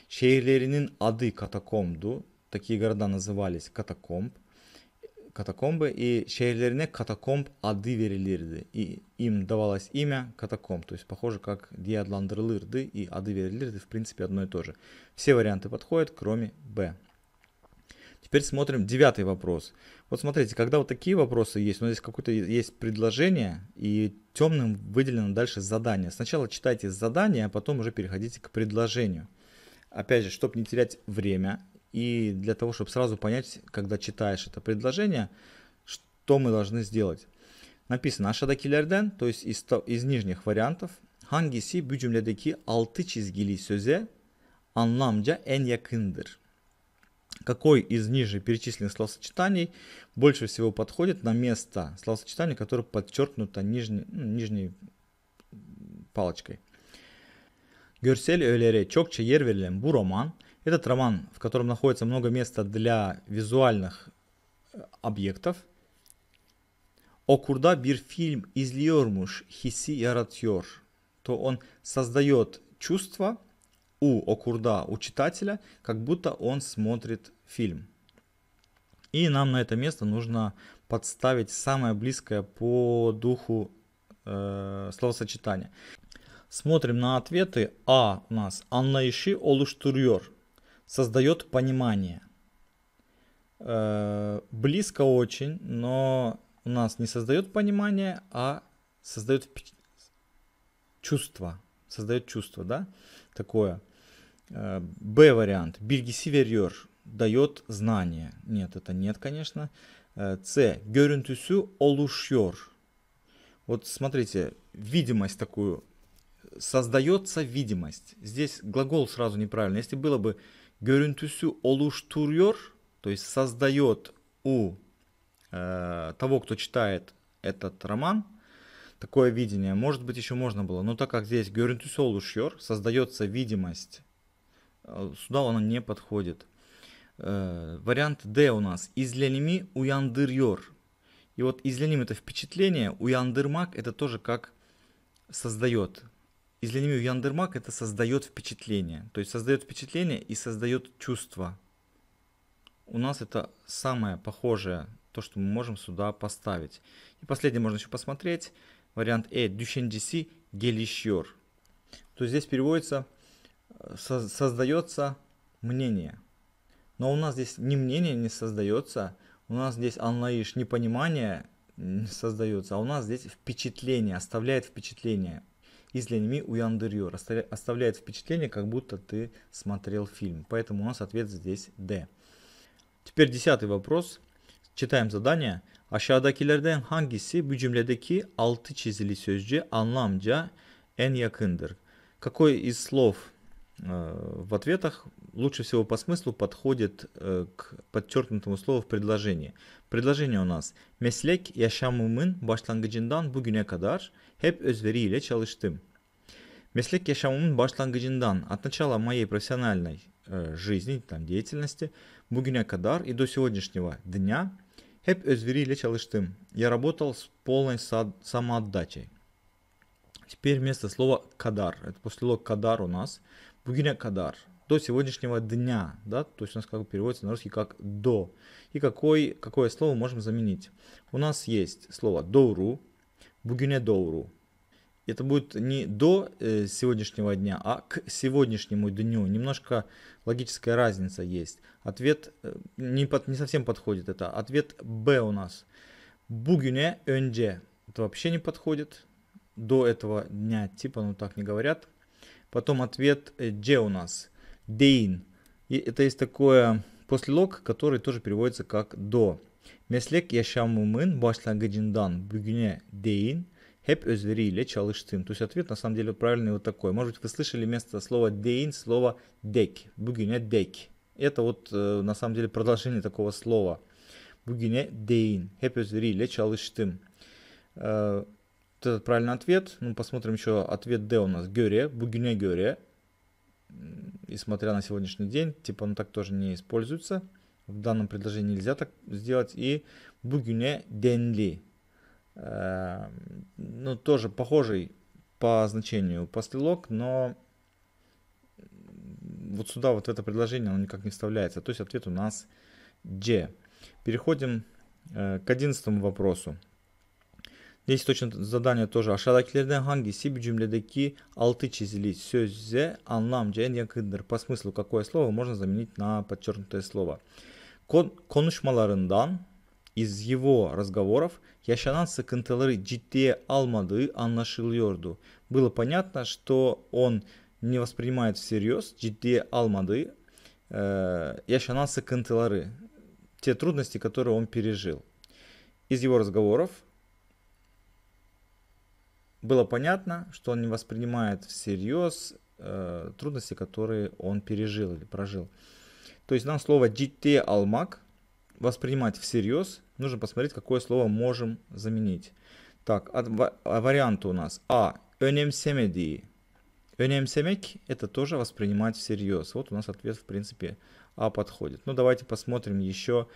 Speaker 1: Şehirlerinin adı Katakom'du. Такие города назывались Катакомб. Катакомбы. И şehirlerine Катакомб ады verilirdi. И им давалось имя Катакомб. То есть похоже как diye и ады verilirdi. В принципе одно и то же. Все варианты подходят, кроме Б. Теперь смотрим девятый вопрос. Вот смотрите, когда вот такие вопросы есть, у нас здесь какое-то есть предложение, и темным выделено дальше задание. Сначала читайте задание, а потом уже переходите к предложению опять же, чтобы не терять время и для того, чтобы сразу понять, когда читаешь это предложение, что мы должны сделать. Написано aşağıdakilerden, то есть из, из нижних вариантов, Хангиси bu cümledeki altı çizgili söze anlamca en yakındır? Какой из ниже перечисленных словосочетаний больше всего подходит на место словосочетания, которое подчеркнуто нижней, ну, нижней палочкой? Гюрсель и Олере Чокче Ервелем Буроман. Этот роман, в котором находится много места для визуальных э, объектов. Окурда бир фильм излиормуш хиси яратьор. То он создает чувство у окурда, у читателя, как будто он смотрит фильм. И нам на это место нужно подставить самое близкое по духу э, словосочетание. Смотрим на ответы. А у нас anlayışı Олуштурьер Создает понимание. Э, близко очень, но у нас не создает понимание, а создает чувство. Создает чувство, да? Такое. Э, Б вариант. Bilgisi veriyor. Дает знание. Нет, это нет, конечно. Э, С. Görüntüsü oluşuyor. Вот смотрите, видимость такую создается видимость. Здесь глагол сразу неправильно. Если было бы görüntüsü oluşturuyor, то есть создает у э, того, кто читает этот роман, такое видение, может быть, еще можно было. Но так как здесь görüntüsü oluşuyor, создается видимость, э, сюда она не подходит. Э, вариант D у нас izlenimi uyandırıyor. И вот изленим это впечатление, уяндырмак это тоже как создает излению Яндермак это создает впечатление. То есть создает впечатление и создает чувство. У нас это самое похожее, то, что мы можем сюда поставить. И последнее можно еще посмотреть. Вариант Э. Дюшендиси гелищер. То есть здесь переводится э, создается мнение. Но у нас здесь ни мнение не создается, у нас здесь анлаиш непонимание не создается, а у нас здесь впечатление, оставляет впечатление излиями uyandırıyor. Оставляет впечатление, как будто ты смотрел фильм. Поэтому у нас ответ здесь Д. Теперь десятый вопрос. Читаем задание. Aşağıdakilerden hangisi bu cümledeki altı çizili sözcü anlamca en yakındır? Какой из слов Э, в ответах лучше всего по смыслу подходит э, к подчеркнутому слову в предложении. Предложение у нас Meslek yaşamımın başlangıcından bugüne kadar hep özveriyle çalıştım. Меслек yaşamımın başlangıcından от начала моей профессиональной э, жизни, там, деятельности, bugüne kadar и до сегодняшнего дня hep özveriyle çalıştım. Я работал с полной самоотдачей. Теперь вместо слова «кадар», это послелог «кадар» у нас – bugüne Кадар до сегодняшнего дня, да, то есть у нас как переводится на русский как до. И какой, какое слово можем заменить? У нас есть слово доуру, bugüne доуру. Это будет не до э, сегодняшнего дня, а к сегодняшнему дню. Немножко логическая разница есть. Ответ э, не, под, не совсем подходит это. Ответ Б у нас. Бугюне Энде. Это вообще не подходит. До этого дня типа, ну так не говорят. Потом ответ э, «де у нас?» «Дейн». это есть такое послелог, который тоже переводится как «до». Meslek yaşamımın başlangıcından bugüne değin hep özveriyle çalıştım. То есть ответ на самом деле правильный вот такой. Может быть вы слышали вместо слова дейн слово дек. Bugüne дек. Это вот э, на самом деле продолжение такого слова. Bugüne дейн hep özveriyle çalıştım это правильный ответ. Ну, посмотрим еще ответ D у нас. Гёре, Бугюня Гёре. И смотря на сегодняшний день, типа он ну, так тоже не используется. В данном предложении нельзя так сделать. И Бугюне Денли. Эм, ну, тоже похожий по значению постелок, но вот сюда, вот это предложение, оно никак не вставляется. То есть ответ у нас Дже. Переходим э, к одиннадцатому вопросу. Leş Toç'un zadanya toja aşağıdakilerden hangisi bir cümledeki altı çizili söze anlamca en yakındır? По смыслу какое слово можно заменить на подчеркнутое слово? Кон konuşmalarından из его разговоров yaşanan sıkıntıları ciddiye almadığı anlaşılıyordu. Было понятно, что он не воспринимает всерьез, ciddiye almadığı э, yaşanan sıkıntıları, те трудности, которые он пережил. Из его разговоров было понятно, что он не воспринимает всерьез э, трудности, которые он пережил или прожил. То есть нам слово «джитте алмак» воспринимать всерьез, нужно посмотреть, какое слово можем заменить. Так, а, а варианты у нас. А. Önемsemedi. Önемсемек – это тоже воспринимать всерьез. Вот у нас ответ, в принципе, А подходит. Ну, давайте посмотрим еще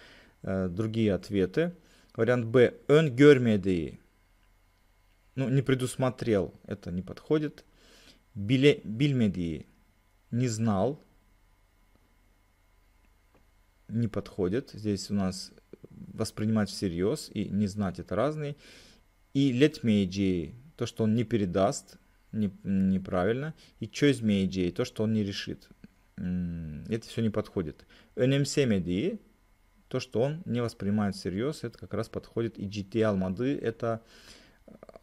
Speaker 1: э, другие ответы. Вариант Б. Öngörmedi ну, не предусмотрел, это не подходит. Биле, бильмедии не знал, не подходит. Здесь у нас воспринимать всерьез и не знать это разные. И летмейджи, то, что он не передаст, не, неправильно. И чозмейджи, то, что он не решит. Это все не подходит. Önемsemedi, то, что он не воспринимает всерьез, это как раз подходит. И GT моды это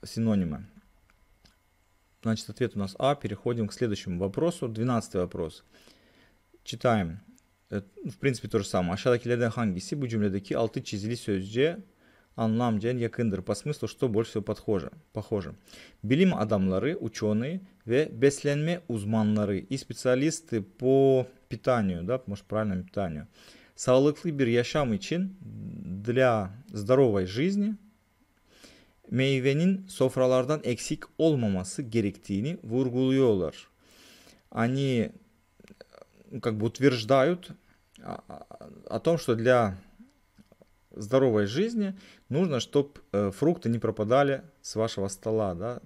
Speaker 1: синонимы. Значит, ответ у нас А. Переходим к следующему вопросу. Двенадцатый вопрос. Читаем. Э, в принципе, то же самое. хангиси будем bu Алты altı çizili sözcüğe anlamca yakındır? По смыслу, что больше всего подхоже, похоже. Bilim adamları, ученые ve beslenme uzmanları и специалисты по питанию, да, может, правильному питанию. Sağlıklı яшам и чин для здоровой жизни – meyvenin sofralardan eksik olmaması gerektiğini vurguluyorlar. Они ну, как бы утверждают о том, что для здоровой жизни нужно, чтобы э, фрукты не пропадали с вашего стола. Да?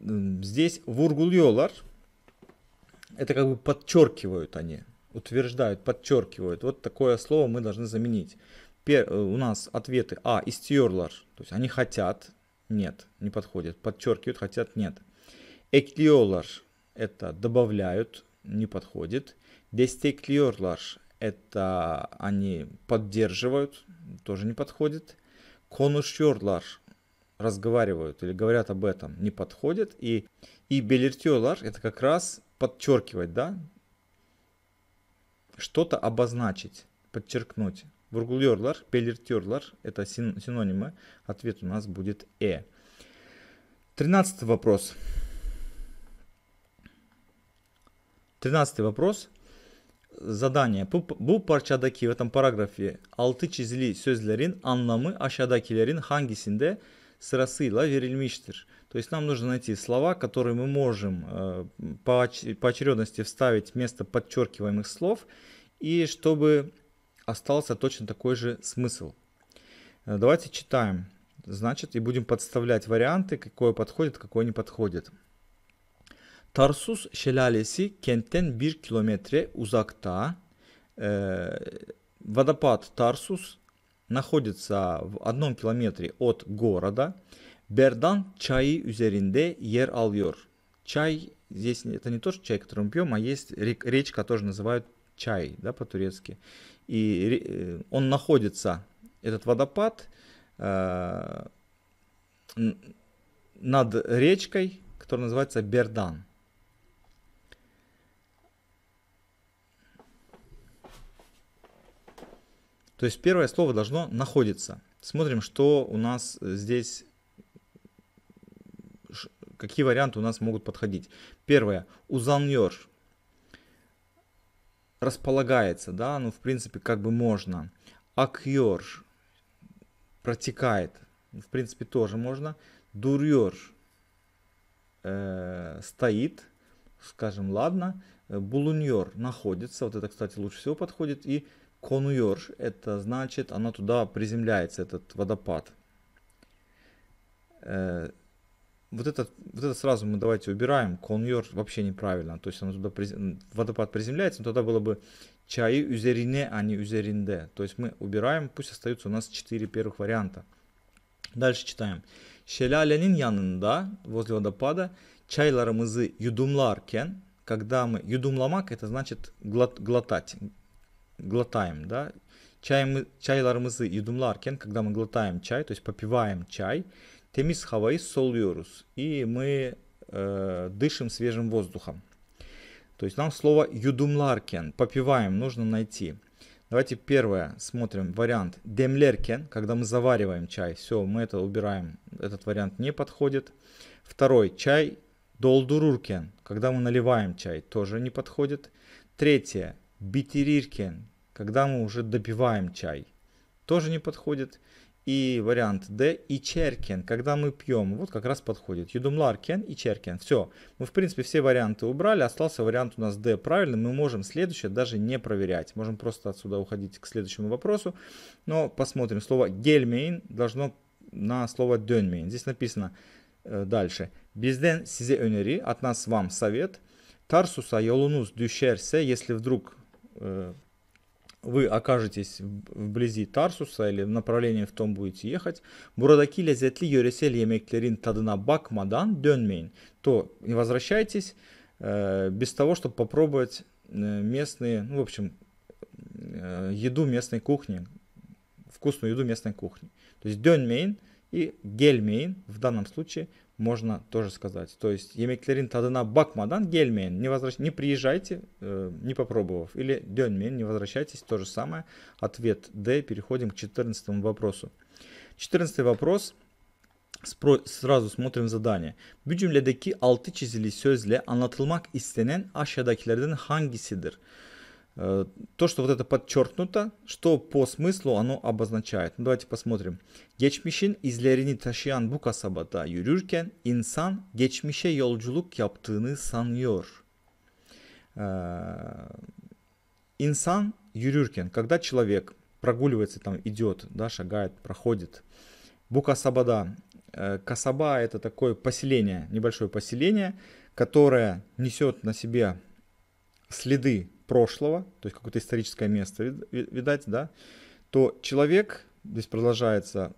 Speaker 1: Здесь вургульолар, это как бы подчеркивают они, утверждают, подчеркивают. Вот такое слово мы должны заменить. Э, у нас ответы А istiyorlar, то есть они хотят, нет, не подходит, подчеркивают, хотят, нет. Ekliyorlar это добавляют, не подходит. Destekliyorlar это они поддерживают, тоже не подходит. Konuşuyorlar разговаривают или говорят об этом, не подходит. И, и belirtiyorlar это как раз подчеркивать, да, что-то обозначить, подчеркнуть. Vurguluyorlar, belirtiyorlar. Это син синонимы. Ответ у нас будет «э». Тринадцатый вопрос. Тринадцатый вопрос. Задание. Bu, bu parçadaki, в этом параграфе altı çizili sözlerin anlamı aşağıdakilerin hangisinde sırasıyla verilmiştir? То есть нам нужно найти слова, которые мы можем э, по, по очередности вставить вместо подчеркиваемых слов, и чтобы остался точно такой же смысл. Э, давайте читаем. Значит, и будем подставлять варианты, какое подходит, какое не подходит. Тарсус şelalesi кентен 1 kilometre uzakта. Э, водопад Тарсус находится в одном километре от города. Бердан чаи üzerinde yer alıyor. Чай здесь это не тот чай, который мы пьем, а есть речка, тоже называют чай, да, по-турецки и э, он находится, этот водопад, э, над речкой, которая называется Бердан. То есть первое слово должно находиться. Смотрим, что у нас здесь, какие варианты у нас могут подходить. Первое. Узаньор располагается, да, ну, в принципе, как бы можно. Акьорж протекает, в принципе, тоже можно. Дурьорж э, стоит, скажем, ладно. Булуньор находится, вот это, кстати, лучше всего подходит. И конуйор, это значит, она туда приземляется, этот водопад. Э, вот это, вот это сразу мы давайте убираем. Коньор вообще неправильно. То есть оно туда приз... водопад приземляется, но тогда было бы чай üzerine, а не üzerinde. То есть мы убираем, пусть остаются у нас четыре первых варианта. Дальше читаем. Şelalenin yanında, возле водопада, çaylarımızı Юдумларкен. когда мы, Юдумламак, это значит глот, глотать, глотаем, да, чай мы, чайларымызы Юдумларкен, когда мы глотаем чай, то есть попиваем чай, Темис havayı soluyoruz. И мы э, дышим свежим воздухом. То есть нам слово «юдумларкен» – «попиваем» нужно найти. Давайте первое смотрим вариант «демлеркен», когда мы завариваем чай. Все, мы это убираем, этот вариант не подходит. Второй – чай «долдуруркен», когда мы наливаем чай, тоже не подходит. Третье – «битириркен», когда мы уже допиваем чай, тоже не подходит и вариант Д и черкен, когда мы пьем, вот как раз подходит. Юдумлар и черкен. Все, мы в принципе все варианты убрали, остался вариант у нас Д правильно, мы можем следующее даже не проверять. Можем просто отсюда уходить к следующему вопросу, но посмотрим. Слово гельмейн должно на слово Дюнмейн. Здесь написано э, дальше. Безден сизе öneri, от нас вам совет. Тарсуса yolunuz düşerse, если вдруг э, вы окажетесь вблизи Тарсуса или в направлении в том будете ехать, buradaki lezzetli yöresel yemeklerin Бак, Мадан, Дёнмейн, то не возвращайтесь э, без того, чтобы попробовать э, местные, ну, в общем, э, еду местной кухни, вкусную еду местной кухни. То есть дёнмейн и гельмейн в данном случае – можно тоже сказать. То есть емеклерин tadına бакмадан гельмен Не, возвращ... не приезжайте, э, не попробовав. Или dönmeyin, не возвращайтесь. То же самое. Ответ Д Переходим к 14 вопросу. 14 вопрос. Spro сразу смотрим задание. Bu cümledeki altı çizili sözle anlatılmak istenen aşağıdakilerden hangisidir? Э, то, что вот это подчеркнуто, что по смыслу оно обозначает. Ну, давайте посмотрим. Geçmişin izlerini taşıyan bu kasabada yürürken insan geçmişe yolculuk yaptığını sanıyor. İnsan yürürken, когда человек прогуливается, там идет, да, шагает, проходит. Bu kasabada, э, касаба это такое поселение, небольшое поселение, которое несет на себе следы прошлого, то есть какое-то историческое место, видать, да, то человек, здесь продолжается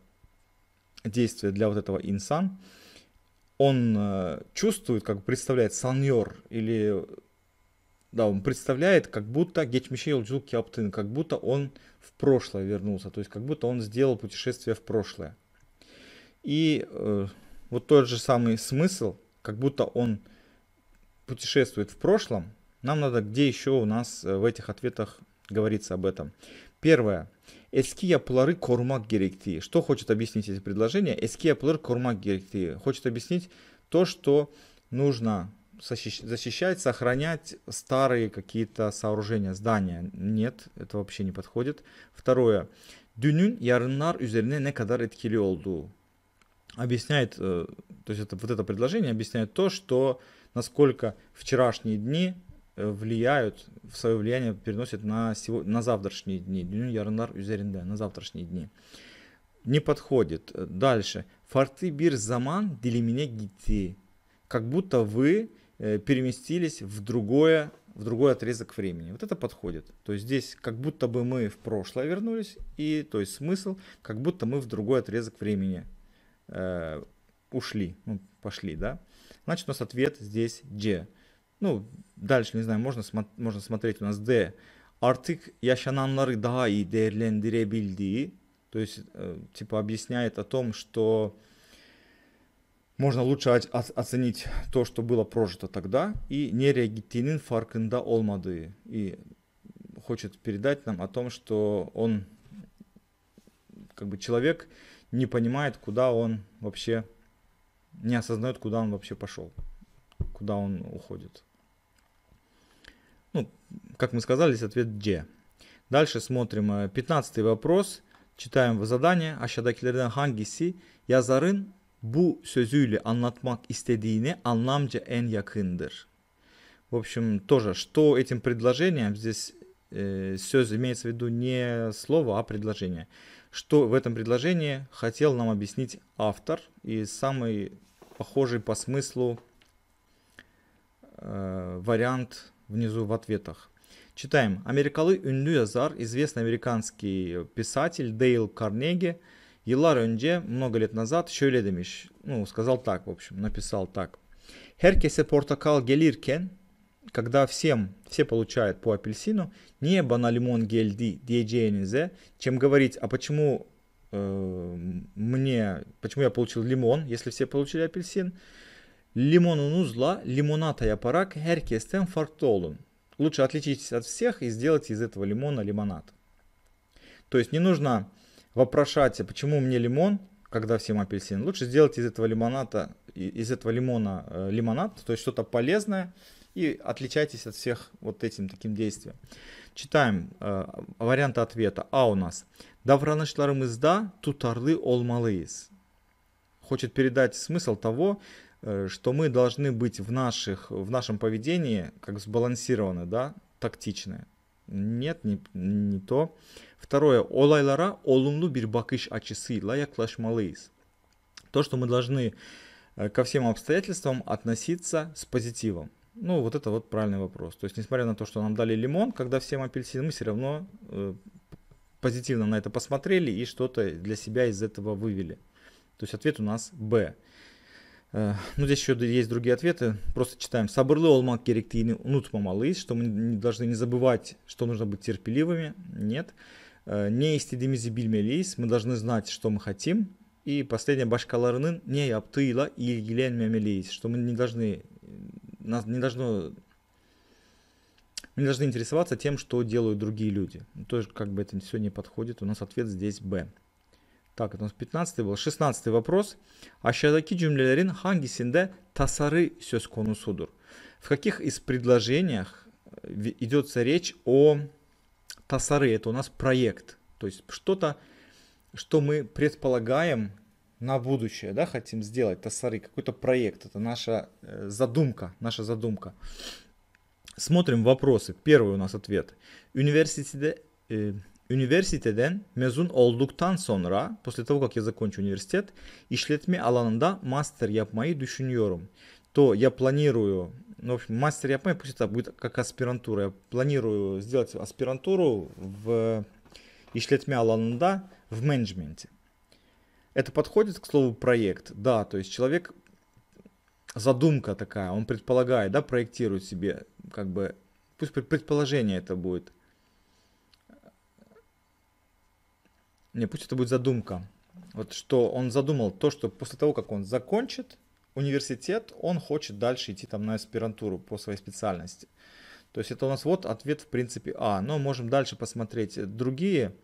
Speaker 1: действие для вот этого инсан, он э, чувствует, как представляет саньор, или да, он представляет, как будто Гетмишейл Джук Киаптын, как будто он в прошлое вернулся, то есть как будто он сделал путешествие в прошлое. И э, вот тот же самый смысл, как будто он путешествует в прошлом, нам надо, где еще у нас э, в этих ответах говорится об этом. Первое. эския плары korumak gerektiği. Что хочет объяснить эти предложения? Эския плары korumak gerektiği. Хочет объяснить то, что нужно защищать, сохранять старые какие-то сооружения, здания. Нет, это вообще не подходит. Второе. Dünün yarınlar üzerine ne kadar etkili Объясняет, э, то есть это, вот это предложение объясняет то, что насколько вчерашние дни Э, влияют, в свое влияние переносят на, сегодня, на завтрашние дни. Дюнюн Ярындар üzerinde, на завтрашние дни. Не подходит. Дальше. форты бир заман делимене гити. Как будто вы э, переместились в другое в другой отрезок времени. Вот это подходит. То есть здесь как будто бы мы в прошлое вернулись, и то есть смысл, как будто мы в другой отрезок времени э, ушли, ну, пошли, да. Значит, у нас ответ здесь где ну дальше не знаю. можно, можно смотреть у нас D. Artık yaşananları daha iyi değerlendirebildiği, то есть э, типа объясняет о том, что можно лучше оценить то, что было прожито тогда, и nereye gittiğinin farkında olmadığı. И хочет передать нам о том, что он, как бы человек не понимает, куда он вообще, не осознает, куда он вообще пошел куда он уходит. Ну, как мы сказали, здесь ответ где. Дальше смотрим 15 э, вопрос. Читаем в задание. Ашадакилерден hangisi yazarın bu sözüyle anlatmak istediğine anlamca en yakındır? В общем, тоже, что этим предложением, здесь э, сез имеется в виду не слово, а предложение. Что в этом предложении хотел нам объяснить автор и самый похожий по смыслу Э, вариант внизу в ответах. Читаем. Америкалы ünlü yazar, известный американский писатель Дейл Карнеги yıllar önce, много лет назад şöyle demiş. Ну, сказал так, в общем, написал так. херкесе portakal gelirken, когда всем, все получают по апельсину, небо на лимон гельди diyeceğinize, чем говорить, а почему э, мне, почему я получил лимон, если все получили апельсин, лимонунузла лимоната yaparak herkesten farklı olun. Лучше отличитесь от всех и сделайте из этого лимона лимонад. То есть не нужно вопрошать, почему мне лимон, когда всем апельсин. Лучше сделать из этого лимоната, из этого лимона э, лимонад, то есть что-то полезное, и отличайтесь от всех вот этим таким действием. Читаем э, варианты ответа. А у нас. Davranışlarımızda тутарлы olmalıyız. Хочет передать смысл того, Э, что мы должны быть в, наших, в нашем поведении как сбалансированы, да, тактичны. Нет, не, не то. Второе. Olaylara olumlu bir bakış açısıyla yaklaşmalıyız. То, что мы должны э, ко всем обстоятельствам относиться с позитивом. Ну, вот это вот правильный вопрос. То есть, несмотря на то, что нам дали лимон, когда всем апельсин, мы все равно э, позитивно на это посмотрели и что-то для себя из этого вывели. То есть ответ у нас Б. Ну, здесь еще есть другие ответы. Просто читаем. Sabırlı olmak gerektiğini unutmamalıyız. Что мы не должны не забывать, что нужно быть терпеливыми. Нет. «Э, не istediğimizi bilmeliyiz. Мы должны знать, что мы хотим. И последнее, başkalarının ne yaptığıyla ilgilenmemeliyiz. Что мы не должны, нас не должно, мы не должны интересоваться тем, что делают другие люди. Тоже как бы это все не подходит. У нас ответ здесь Б. Так, это у нас 15 был. 16 вопрос. Aşağıdaki cümlelerin hangisinde tasarı söz konusudur? В каких из предложений э, идется речь о тасары? Это у нас проект. То есть что-то, что мы предполагаем на будущее, да, хотим сделать тасары, какой-то проект. Это наша э, задумка, наша задумка. Смотрим вопросы. Первый у нас ответ. Üniversitede, üniversiteden mezun olduktan sonra, после того, как я закончу университет, işletme alanında master yapmayı düşünüyorum. То я планирую, ну, в общем, мастер yapmayı, пусть это будет как аспирантура. Я планирую сделать аспирантуру в işletme alanında в менеджменте. Это подходит к слову проект? Да, то есть человек задумка такая, он предполагает, да, проектирует себе, как бы, пусть предположение это будет – Не, пусть это будет задумка. Вот что он задумал, то, что после того, как он закончит университет, он хочет дальше идти там на аспирантуру по своей специальности. То есть это у нас вот ответ в принципе А. Но можем дальше посмотреть другие,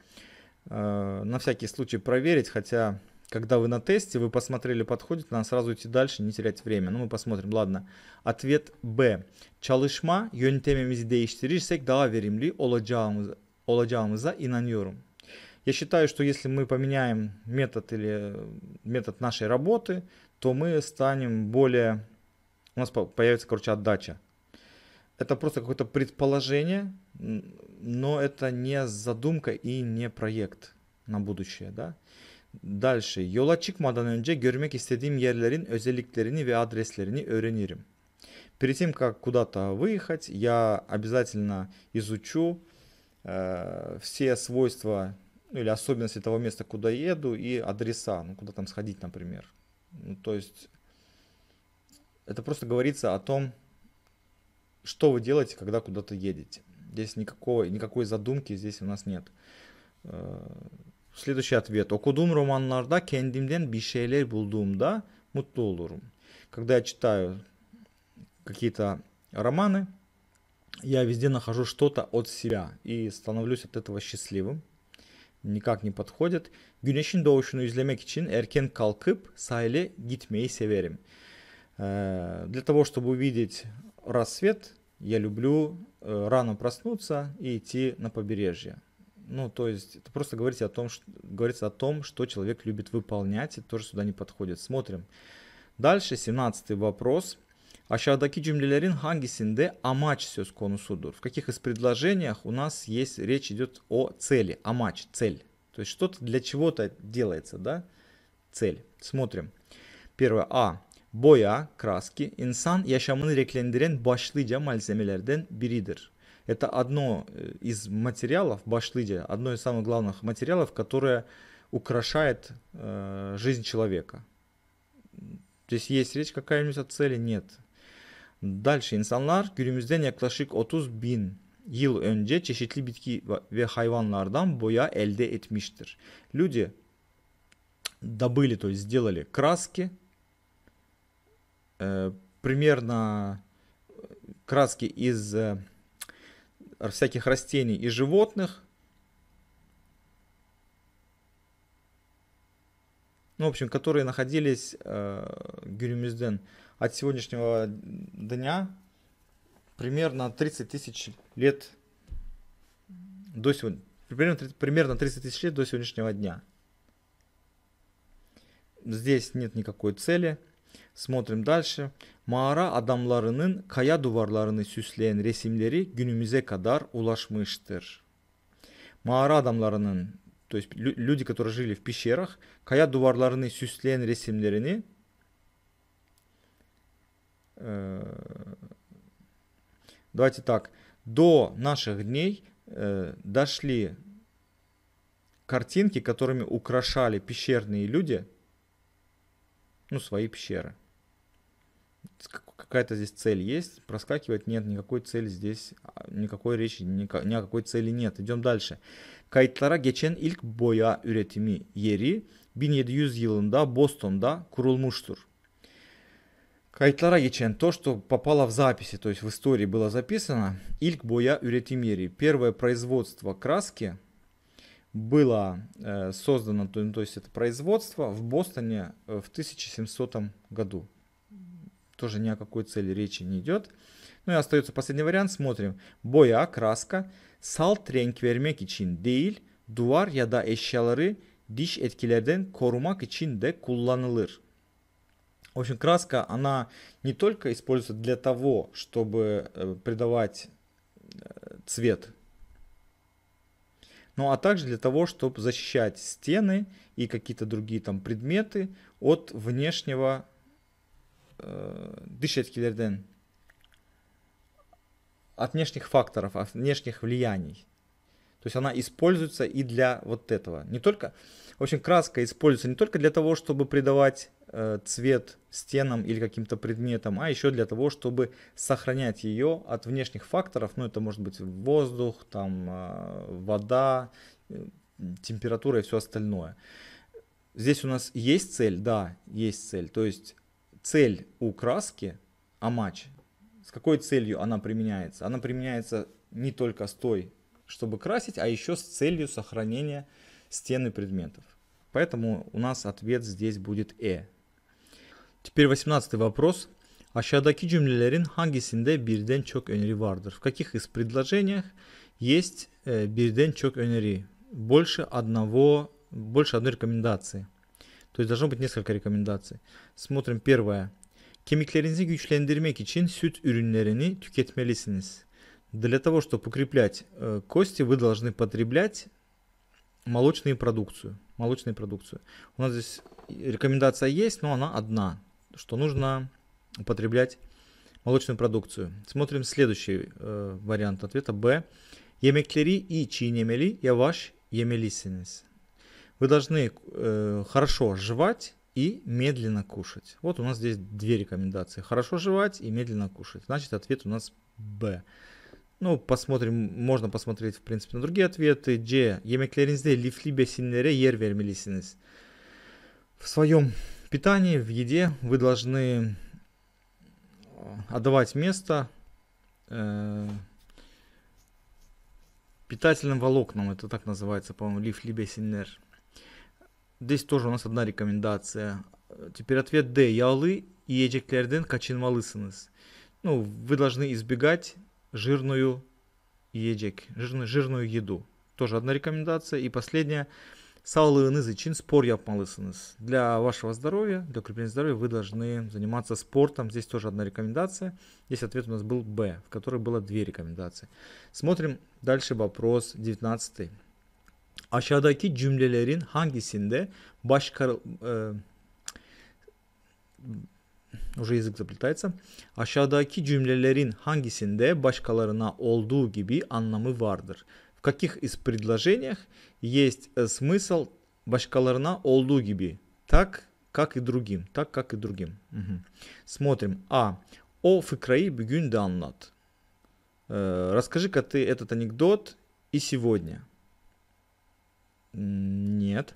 Speaker 1: э, на всякий случай проверить, хотя когда вы на тесте, вы посмотрели, подходит, надо сразу идти дальше, не терять время. Ну, мы посмотрим, ладно. Ответ Б. Çalışma yöntemimizi değiştirirsek daha verimli olacağımıza, olacağımıza inanıyorum. Я считаю, что если мы поменяем метод или э, метод нашей работы, то мы станем более... У нас появится, короче, отдача. Это просто какое-то предположение, но это не задумка и не проект на будущее, да? Дальше. Yola çıkmadan önce görmek istediğim yerlerin özelliklerini ve adreslerini öğrenirim. Перед тем, как куда-то выехать, я обязательно изучу э, все свойства ну, или особенности того места, куда еду, и адреса, ну, куда там сходить, например. Ну, то есть это просто говорится о том, что вы делаете, когда куда-то едете. Здесь никакого, никакой задумки здесь у нас нет. Э, следующий ответ. Окудум romanlarda kendimden bir şeyler bulduğumda mutlu olurum. Когда я читаю какие-то романы, я везде нахожу что-то от себя и становлюсь от этого счастливым никак не подходит. Güneşin doğuşunu izlemek için erken kalkıp sahile gitmeyi severim. Для того, чтобы увидеть рассвет, я люблю э, рано проснуться и идти на побережье. Ну, то есть это просто говорится о том, что, говорится о том, что человек любит выполнять, это тоже сюда не подходит. Смотрим. Дальше 17 вопрос. Aşağıdaki cümlelerin hangisinde amaç söz konusudur? В каких из предложений у нас есть речь идет о цели, амач, цель. То есть что-то для чего-то делается, да? Цель. Смотрим. Первое. А. Боя краски, insan yaşamını renklendiren başlıca malzemelerden biridir. Это одно э, из материалов, başlıca, одно из самых главных материалов, которое украшает э, жизнь человека. Здесь есть речь какая-нибудь о цели? Нет. Дальше, insanlar günümüzden yaklaşık 30 bin yıl önce çeşitli bitki ve hayvanlardan боя elde etmiştir. Люди добыли, то есть сделали краски, э, примерно э, краски из э, всяких растений и животных. Ну, в общем, которые находились э, Гюрюмюзден от сегодняшнего дня примерно 30 тысяч лет до сегодня, примерно, примерно 30 тысяч лет до сегодняшнего дня. Здесь нет никакой цели. Смотрим дальше. Маара adamlarının kaya duvarlarını süsleyen resimleri günümüze kadar ulaşmıştır. Маара adamlarının, то есть люди, которые жили в пещерах, кая duvarlarını süsleyen resimlerini Э, давайте так, до наших дней э, дошли картинки, которыми украшали пещерные люди, ну, свои пещеры. Какая-то здесь цель есть, проскакивает, нет, никакой цели здесь, а, никакой речи, ни о какой цели нет. Идем дальше. Kayıtlara geçen ilk boya üretimi yeri 1700 yılında Boston'da kurulmuştur. Kayıtlara geçen то, что попало в записи, то есть в истории было записано, ilk boya üretimi Первое производство краски было э, создано, то, то есть это производство в Бостоне э, в 1700 году. Тоже ни о какой цели речи не идет. Ну и остается последний вариант, смотрим. Боя, краска, salt renk vermek için değil, duvar ya da eşyaları diş etkilerden korumak için de kullanılır. В общем, краска, она не только используется для того, чтобы э, придавать э, цвет, ну а также для того, чтобы защищать стены и какие-то другие там предметы от внешнего э, от внешних факторов, от внешних влияний. То есть она используется и для вот этого. Не только в общем, краска используется не только для того, чтобы придавать э, цвет стенам или каким-то предметам, а еще для того, чтобы сохранять ее от внешних факторов. Ну, это может быть воздух, там, э, вода, э, температура и все остальное. Здесь у нас есть цель? Да, есть цель. То есть цель у краски амач. С какой целью она применяется? Она применяется не только с той, чтобы красить, а еще с целью сохранения цвета стены предметов. Поэтому у нас ответ здесь будет E. Теперь 18 вопрос. Aşağıdaki cümlelerin hangisinde birden çok öneri vardır? В каких из предложениях есть birden çok öneri? Больше одного, больше одной рекомендации. То есть должно быть несколько рекомендаций. Смотрим первое. Kemiklerinizi güçlendirmek için süt ürünlerini tüketmelisiniz. Для того, чтобы укреплять э, кости, вы должны потреблять молочную продукцию. Молочную продукцию. У нас здесь рекомендация есть, но она одна, что нужно употреблять молочную продукцию. Смотрим следующий э, вариант ответа Б. Yemekleri и çiğnemeli ваш yemelisiniz. Вы должны э, хорошо жевать и медленно кушать. Вот у нас здесь две рекомендации. Хорошо жевать и медленно кушать. Значит, ответ у нас Б. Ну, посмотрим, можно посмотреть, в принципе, на другие ответы. C. Yemeklerinizde lifli besinlere yer vermelisiniz. В своем питании, в еде вы должны э, отдавать место э, питательным волокнам. Это так называется, по-моему, лифли бесинер. Здесь тоже у нас одна рекомендация. Теперь ответ D. Ялы и еджеклерден качинмалысыныз. Ну, вы должны избегать жирную yiyecek, жирную, жирную еду. Тоже одна рекомендация. И последняя. Sağlığınız için спор yapmalısınız. Для вашего здоровья, для укрепления здоровья вы должны заниматься спортом. Здесь тоже одна рекомендация. Здесь ответ у нас был Б, в которой было две рекомендации. Смотрим дальше вопрос 19. Aşağıdaki cümlelerin hangisinde başka, e, уже язык заплетается. Aşağıdaki cümlelerin hangisinde başkalarına olduğu gibi anlamı vardır? В каких из предложениях есть э, смысл başkalarına olduğu gibi? Так, как и другим. Так, как и другим. Угу. Смотрим. А. О фикраи бюгюн да анлат. Э, Расскажи-ка ты этот анекдот и сегодня. Нет.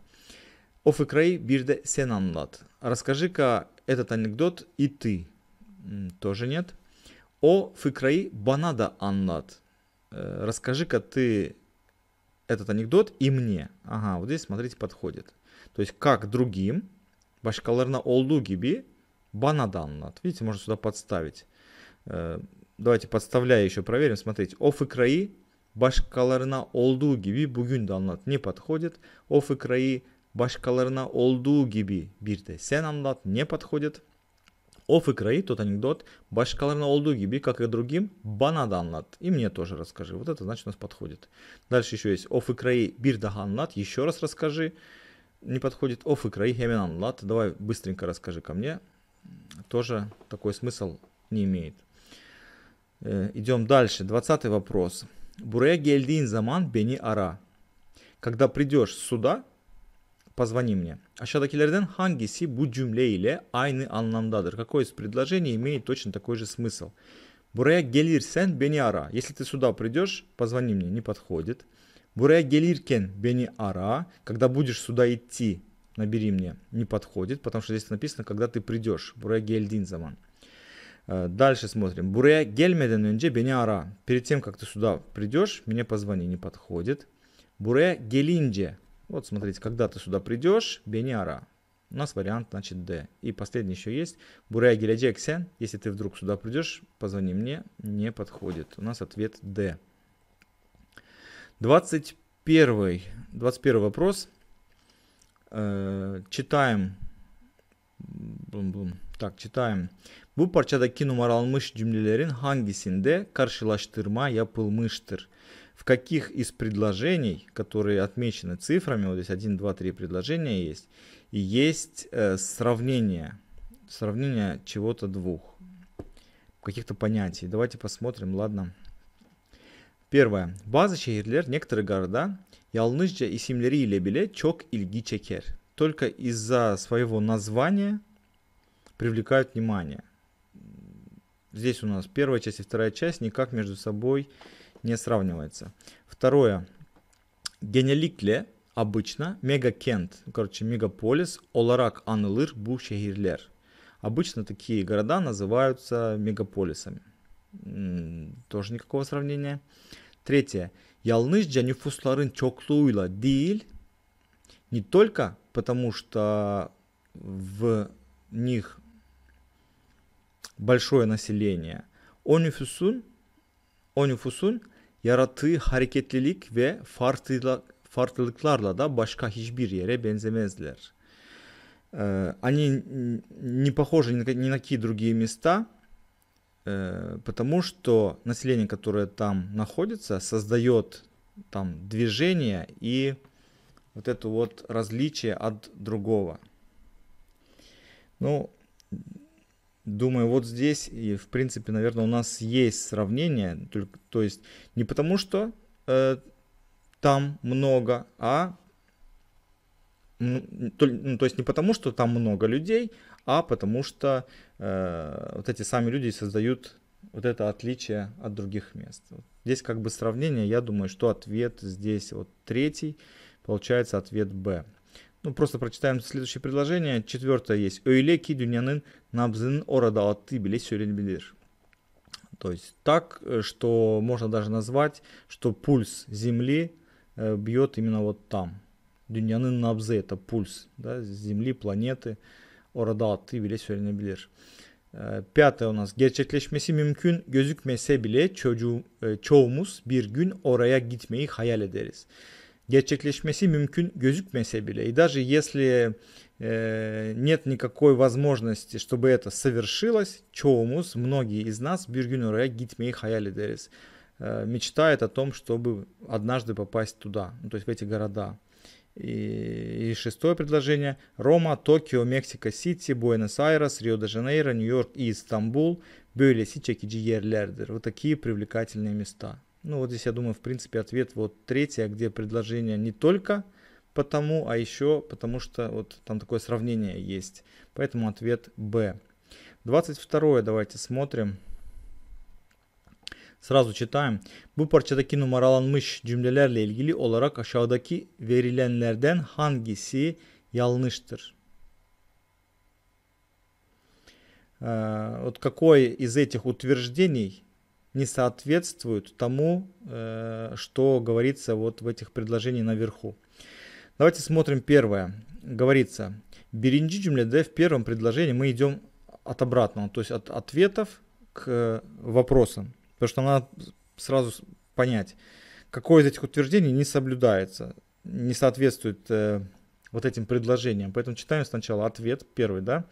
Speaker 1: О фикраи бирде сен анлат. Расскажи-ка этот анекдот и ты. Тоже нет. О фыкраи банада аннат. Э, расскажи-ка ты этот анекдот и мне. Ага, вот здесь, смотрите, подходит. То есть, как другим, башкаларна олду gibi банада аннат. Видите, можно сюда подставить. Э, давайте подставляя еще проверим. Смотрите, о фыкраи башкаларна олду gibi bugün de Не подходит. О фыкраи başkalarına olduğu gibi bir de sen anlat не подходит. О Фикраи, тот анекдот, Башкаларна Олдугиби, как и другим, Банада Анлат. И мне тоже расскажи. Вот это значит у нас подходит. Дальше еще есть О Фикраи, Бирдага Анлат. Еще раз расскажи. Не подходит. О Фикраи, Хемен Анлат. Давай быстренько расскажи ко мне. Тоже такой смысл не имеет. Э, идем дальше. Двадцатый вопрос. Буре гельдин заман бени ара. Когда придешь сюда, Позвони мне. Aşağıdakilerden hangisi bu cümle ile aynı anlamdadır? Какое из предложений имеет точно такой же смысл? Buraya gelirsen beni ara. Если ты сюда придешь, позвони мне. Не подходит. Buraya gelirken beni ara. Когда будешь сюда идти, набери мне. Не подходит, потому что здесь написано, когда ты придешь. Buraya geldiğin zaman. Дальше смотрим. Buraya gelmeden önce beni ara. Перед тем, как ты сюда придешь, мне позвони. Не подходит. Buraya gelince вот смотрите, когда ты сюда придешь, Бениара, у нас вариант, значит, D. И последний еще есть. Бурея Гелядексен. Если ты вдруг сюда придешь, позвони мне. Не подходит. У нас ответ D. 21, 21 вопрос. Э, читаем. Блум, блум. Так, читаем. Бу Bu parçadaki numaralanmış cümlelerin hangisinde karşılaştırma yapılmıştır? в каких из предложений, которые отмечены цифрами, вот здесь 1, 2, 3 предложения есть, и есть э, сравнение, сравнение чего-то двух, каких-то понятий. Давайте посмотрим, ладно. Первое. Bazı şehirler, некоторые города yalnızca isimleriyle bile çok ilgi çeker. Только из-за своего названия привлекают внимание. Здесь у нас первая часть и вторая часть никак между собой не не сравнивается. Второе. Генеликле обычно мегакент, короче, мегаполис, оларак анылыр, бу шехирлер. Обычно такие города называются мегаполисами. Тоже никакого сравнения. Третье. Yalnızca nüfusların çokluğuyla Диль. не только потому, что в них большое население. Онифусун, Онифусун yarattığı hareketlilik ve farklılıklarla da başka hiçbir yere benzemezler. Они не похожи ни на какие другие места, э, потому что население, которое там находится, создает там движение и вот это вот различие от другого. Ну, Думаю, вот здесь, и в принципе, наверное, у нас есть сравнение, только, то есть не потому что э, там много, а то, ну, то есть не потому что там много людей, а потому что э, вот эти сами люди создают вот это отличие от других мест. Вот здесь как бы сравнение, я думаю, что ответ здесь вот третий, получается ответ Б. Ну, просто прочитаем следующее предложение. Четвертое есть. Öyle ki dünyanın nabzının orada attığı bile söylenebilir. То есть так, что можно даже назвать, что пульс Земли бьет именно вот там. Dünyanın nabzı – это пульс да, Земли, планеты. Orada attığı bile söylenebilir. Пятое у нас gerçekleşmesi mümkün gözükmese bile çocuğu, çoğumuz bir gün oraya gitmeyi hayal ederiz gerçekleşmesi mümkün gözükмесе bile, и даже если э, нет никакой возможности, чтобы это совершилось, чоумус многие из нас bir gün oraya gitmeyi мечтает о том, чтобы однажды попасть туда, ну, то есть в эти города. И, и шестое предложение. Рома, Токио, Мексика Сити, Буэнос-Айрес, Рио-де-Жанейро, Нью-Йорк и Стамбул. Böyle çekici yerlerdir. Вот такие привлекательные места. Ну, вот здесь, я думаю, в принципе, ответ вот третье, а где предложение не только потому, а еще потому что вот там такое сравнение есть. Поэтому ответ Б. 22 давайте смотрим. Сразу читаем. Bu parçadaki numaralanmış cümlelerle ilgili olarak aşağıdaki verilenlerden hangisi yanlıştır? Вот какое из этих утверждений не соответствуют тому, э, что говорится вот в этих предложениях наверху. Давайте смотрим первое. Говорится, Беринджи Джумляде в первом предложении мы идем от обратного, то есть от ответов к вопросам. Потому что надо сразу понять, какое из этих утверждений не соблюдается, не соответствует э, вот этим предложениям. Поэтому читаем сначала ответ первый, да.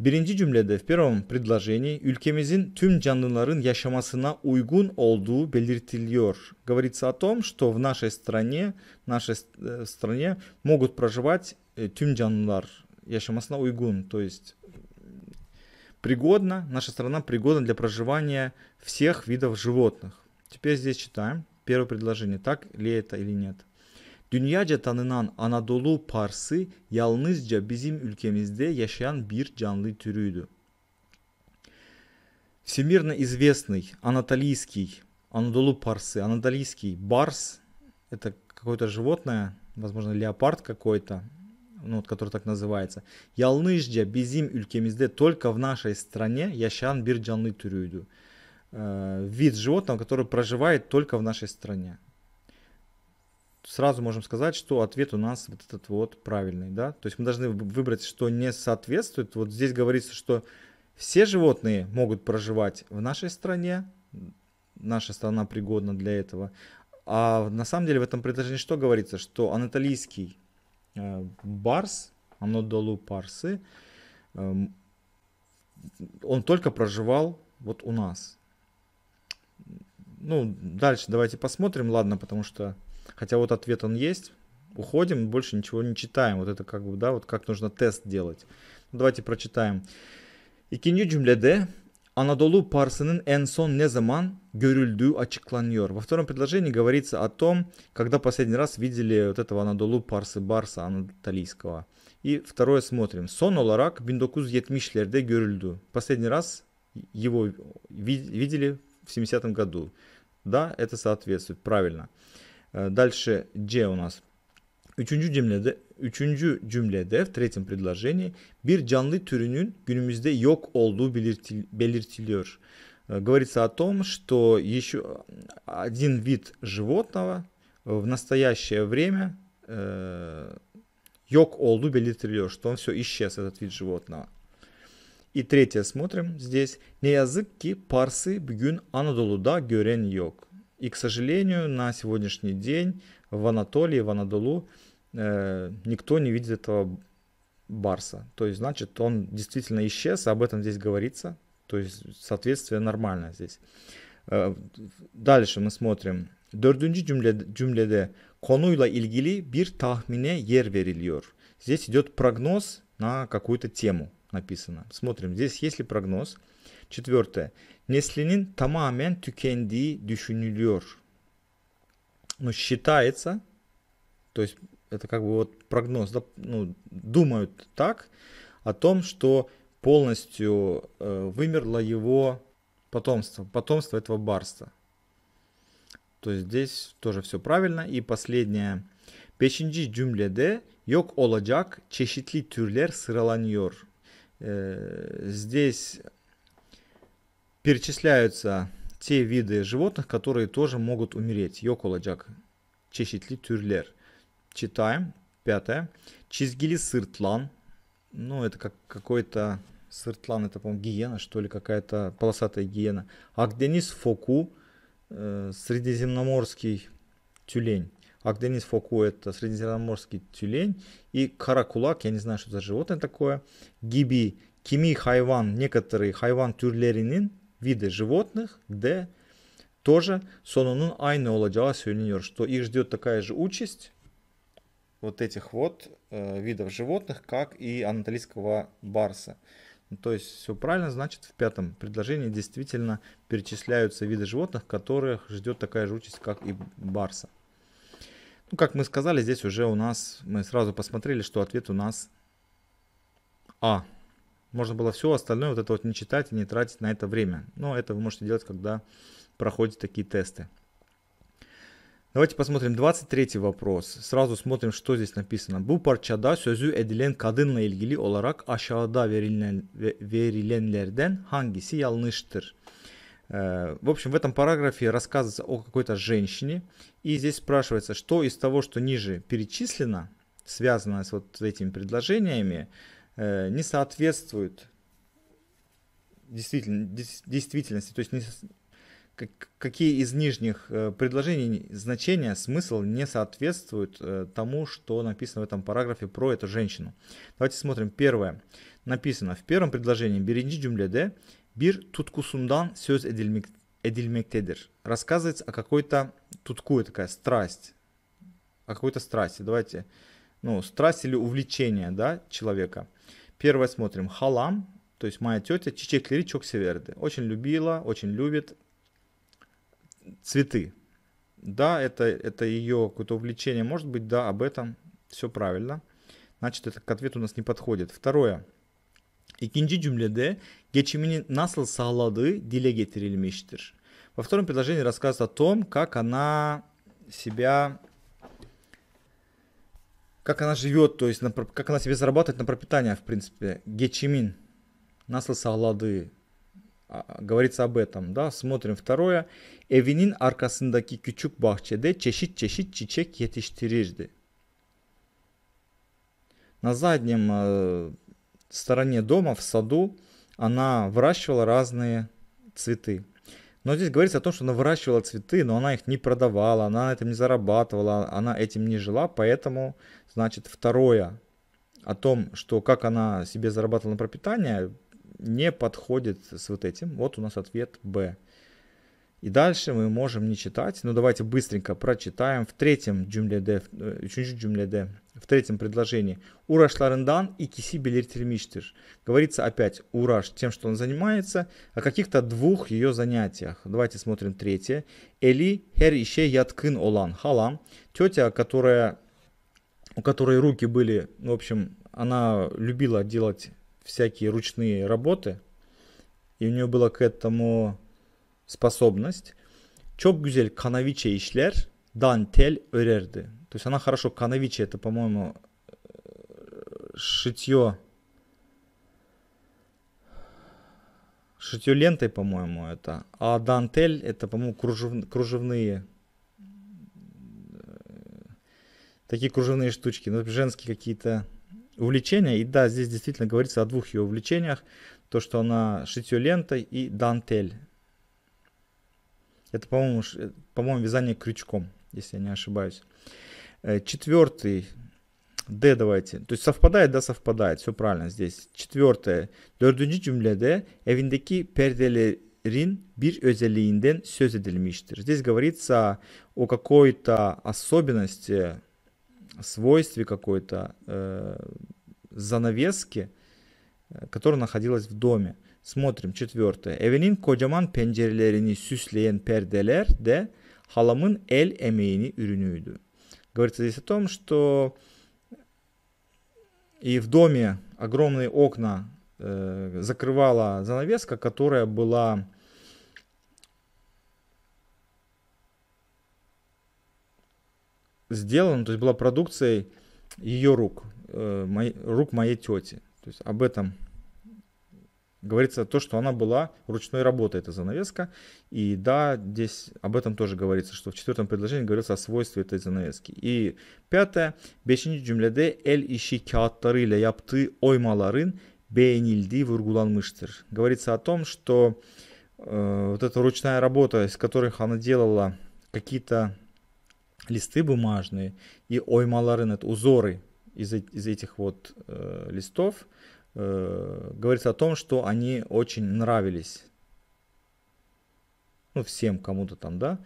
Speaker 1: Birinci cümlede в первом предложении ülkemizin tüm canlıların yaşamasına uygun olduğu belirtiliyor. Говорится о том, что в нашей стране, нашей э, стране могут проживать э, tüm canlılar yaşamasına uygun, то есть пригодна, наша страна пригодна для проживания всех видов животных. Теперь здесь читаем первое предложение, так ли это или нет. Dünyaca tanınan Anadolu Parsı yalnızca bizim ülkemizde yaşayan bir canlı türüydü. Всемирно известный анатолийский, Анадолу парсы, анатолийский барс, это какое-то животное, возможно, леопард какой-то, ну, вот, который так называется. Ялнышджа безим ülkemizde только в нашей стране ящан бир canlı türüydü. Вид животного, который проживает только в нашей стране сразу можем сказать, что ответ у нас вот этот вот правильный, да, то есть мы должны выбрать, что не соответствует. Вот здесь говорится, что все животные могут проживать в нашей стране, наша страна пригодна для этого. А на самом деле в этом предложении что говорится? Что анатолийский э, барс, анодолу парсы, эм, он только проживал вот у нас. Ну, дальше давайте посмотрим, ладно, потому что Хотя вот ответ он есть. Уходим, больше ничего не читаем. Вот это как бы, да, вот как нужно тест делать. Ну, давайте прочитаем. İkinci cümlede Anadolu Parsı'nın en son ne zaman görüldüğü Во втором предложении говорится о том, когда последний раз видели вот этого Anadolu Парсы Барса Анатолийского. И второе смотрим. Сон оларак биндокуз 1970'lerde гюрюльду. Последний раз его видели в 70-м году. Да, это соответствует, Правильно. Ee, дальше J у нас. Üçüncü cümlede, üçüncü cümlede в третьем предложении bir canlı türünün günümüzde yok olduğu belirtil, belirtiliyor. Ee, говорится о том, что еще один вид животного в настоящее время э, yok oldu belirtiliyor, что он все исчез, этот вид животного. И третье смотрим здесь. Ne yazık ki Pars'ı bugün Anadolu'da gören yok. И, к сожалению, на сегодняшний день в Анатолии, в Анадолу э, никто не видит этого Барса. То есть, значит, он действительно исчез, об этом здесь говорится. То есть, соответствие нормально здесь. Э, дальше мы смотрим. Dördüncü cümlede, cümlede konuyla ilgili bir tahmine yer veriliyor. Здесь идет прогноз на какую-то тему написано. Смотрим, здесь есть ли прогноз. Четвертое neslinin tamamen тюкенdiği düşünülüyor. Ну, считается, то есть это как бы вот прогноз, да, ну, думают так о том, что полностью э, вымерло его потомство, потомство этого барства. То есть здесь тоже все правильно. И последнее. Beşinci cümlede йок olacak çeşitli türler sıralanıyor. Э, здесь перечисляются те виды животных, которые тоже могут умереть. Yok olacak тюрлер, Читаем. Пятое. Чизгили сыртлан. Ну, это как какой-то сыртлан, это, по-моему, гиена, что ли, какая-то полосатая гиена. Агденис фоку, э, средиземноморский тюлень. Агденис фоку – это средиземноморский тюлень. И каракулак, я не знаю, что за животное такое. Гиби, кими хайван, некоторые хайван тюрлеринин – виды животных, где тоже сонунун aynı olacağı söyleniyor, что их ждет такая же участь вот этих вот э, видов животных, как и анатолийского барса. Ну, то есть все правильно, значит в пятом предложении действительно перечисляются виды животных, которых ждет такая же участь, как и барса. Ну, как мы сказали, здесь уже у нас, мы сразу посмотрели, что ответ у нас А. Можно было все остальное вот это вот не читать и не тратить на это время. Но это вы можете делать, когда проходите такие тесты. Давайте посмотрим 23 вопрос. Сразу смотрим, что здесь написано. Bu parçada sözü edilen kadınla ilgili olarak aşağıda verilen, verilenlerden hangisi yanlıştır? В общем, в этом параграфе рассказывается о какой-то женщине. И здесь спрашивается, что из того, что ниже перечислено, связанное с вот этими предложениями, Э, не соответствует действительности, то есть не, какие из нижних э, предложений значения, смысл не соответствуют э, тому, что написано в этом параграфе про эту женщину. Давайте смотрим первое. Написано в первом предложении «Беринджи джумледе бир туткусундан сөз эдилмектедер». Рассказывается о какой-то тутку, такая страсть, о какой-то страсти. Давайте ну, страсть или увлечение да, человека. Первое смотрим. Халам, то есть моя тетя Чичеклери Чоксеверды. Очень любила, очень любит цветы. Да, это, это ее какое-то увлечение может быть, да, об этом все правильно. Значит, это к ответу у нас не подходит. Второе. İkinci cümlede geçimini nasıl sağladığı dile getirilmiştir. Во втором предложении рассказывается о том, как она себя как она живет, то есть на, как она себе зарабатывает на пропитание, в принципе. Гечимин. Наслыса Аллады. А, говорится об этом, да. Смотрим второе. Evinin arkasındaki küçük bahçede çeşit çeşit çiçek yetiştirirdi. На заднем э, стороне дома, в саду, она выращивала разные цветы. Но здесь говорится о том, что она выращивала цветы, но она их не продавала, она на этом не зарабатывала, она этим не жила, поэтому, значит, второе о том, что как она себе зарабатывала на пропитание, не подходит с вот этим. Вот у нас ответ Б. И дальше мы можем не читать, но ну, давайте быстренько прочитаем в третьем джумле Д, в третьем предложении. Ураш Ларендан и Киси Белертельмиштиш. Говорится опять Ураш тем, что он занимается, о каких-то двух ее занятиях. Давайте смотрим третье. Эли Хер Ище Яткин Олан Халам. Тетя, которая, у которой руки были, в общем, она любила делать всякие ручные работы, и у нее была к этому способность. Чок гюзель канавиче ишлер, дантель өрерди. То есть она хорошо, Кановичи это, по-моему, шитье... Шитье лентой, по-моему, это. А дантель это, по-моему, кружев... кружевные... Э, такие кружевные штучки, ну, женские какие-то увлечения. И да, здесь действительно говорится о двух ее увлечениях. То, что она шитье лентой и дантель. Это, по-моему, э, по-моему, вязание крючком, если я не ошибаюсь. Э, Четвертый D давайте. То есть совпадает, да, совпадает. Все правильно здесь. Четвертое. Dördüncü cümlede evindeki perdelerin bir özelliğinden söz edilmiştir. Здесь говорится о какой-то особенности, свойстве какой-то э, занавески, э, которая находилась в доме. Смотрим четвертое. Evinin kocaman pencerelerini süsleyen perdeler de halamın el emeğini ürünüydü говорится здесь о том, что и в доме огромные окна э, закрывала занавеска, которая была сделана, то есть была продукцией ее рук, э, моей, рук моей тети. То есть об этом говорится то, что она была ручной работы, эта занавеска. И да, здесь об этом тоже говорится, что в четвертом предложении говорится о свойстве этой занавески. И пятое. Beşinci cümlede el işi kağıtlarıyla yaptığı oymaların beğenildiği vurgulanmıştır. Говорится о том, что э, вот эта ручная работа, из которых она делала какие-то листы бумажные и оймаларын, это узоры из, из этих вот э, листов, э, э, говорится о том, что они очень нравились. Ну, всем кому-то там, да?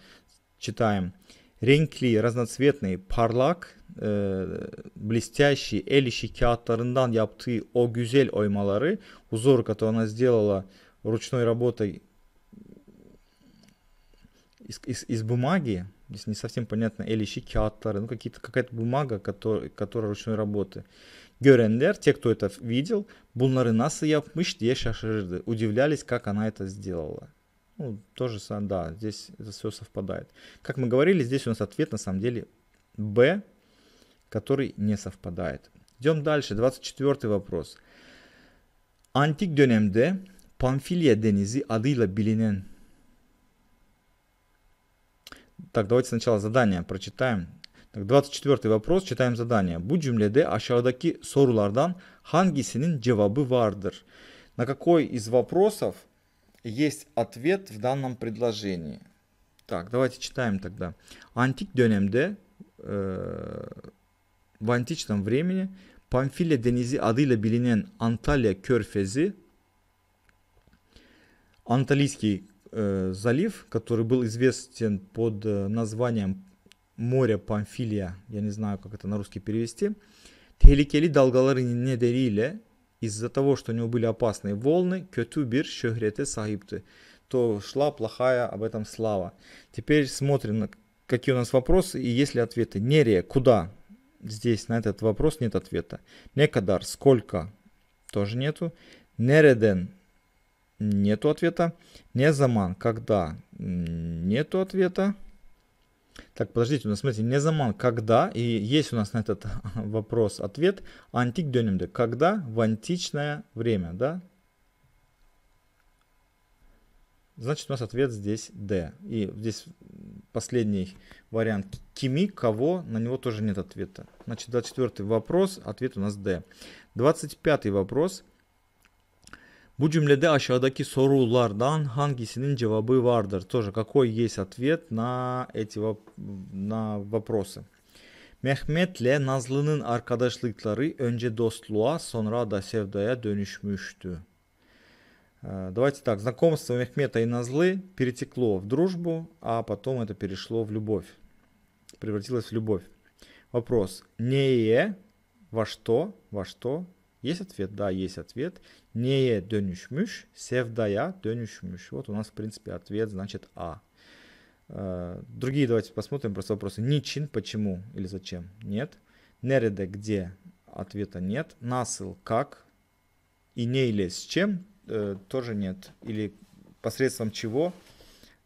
Speaker 1: Читаем. Renkli, разноцветный парлак e, блестящий el işi kağıtlarından yaptığı o оймалары, узор, который она сделала ручной работой из, из, из бумаги, здесь не совсем понятно, el işi ну какие-то, какая-то бумага, который, которая ручной работы. Görenler, те, кто это видел, bunları nasıl yapmış diye şaşırırdı. Удивлялись, как она это сделала. Ну, тоже, да, здесь это все совпадает. Как мы говорили, здесь у нас ответ на самом деле Б, который не совпадает. Идем дальше. 24 вопрос. Antik dönemde Pamfilya Denizi adıyla bilinen Так, давайте сначала задание прочитаем. 24 вопрос читаем задание. Bu cümlede aşağıdaki sorulardan hangisinin cevabı vardır? На какой из вопросов есть ответ в данном предложении? Так, давайте читаем тогда. Антик dönemde e, э, в античном времени Pamfilya Денизи adıyla билинен Анталия Körfezi Анталийский э, залив, который был известен под э, названием море Памфилия, я не знаю, как это на русский перевести, tehlikeli не дарили, из-за того, что у него были опасные волны, kötü bir şöhrete sahipti. То шла плохая об этом слава. Теперь смотрим, какие у нас вопросы и есть ли ответы. Нерия, куда? Здесь на этот вопрос нет ответа. Некадар, сколько? Тоже нету. Нереден, нету ответа. Незаман, когда? Нету ответа. Так, подождите, у нас, смотрите, не заман, когда, и есть у нас на этот вопрос ответ, антик дёнемде, когда в античное время, да? Значит, у нас ответ здесь D. И здесь последний вариант кими, кого, на него тоже нет ответа. Значит, 24 вопрос, ответ у нас D. 25 вопрос. вопрос. Bu cümlede aşağıdaki sorulardan hangisinin cevabı vardır? Тоже какой есть ответ на эти на вопросы? Mehmet'le Nazlı'nın arkadaşlıkları önce dostluğa sonra da sevdaya dönüşmüştü. Э, давайте так, знакомство Мехмета и Назлы перетекло в дружбу, а потом это перешло в любовь, превратилось в любовь. Вопрос, не е, во что, во что есть ответ? Да, есть ответ. Нее dönüşmüş, севдая dönüşmüş. Вот у нас, в принципе, ответ значит А. Э, другие давайте посмотрим просто вопросы. Ничин, почему или зачем? Нет. Нереде, где? Ответа нет. Насыл, как? И не или с чем? Э, тоже нет. Или посредством чего?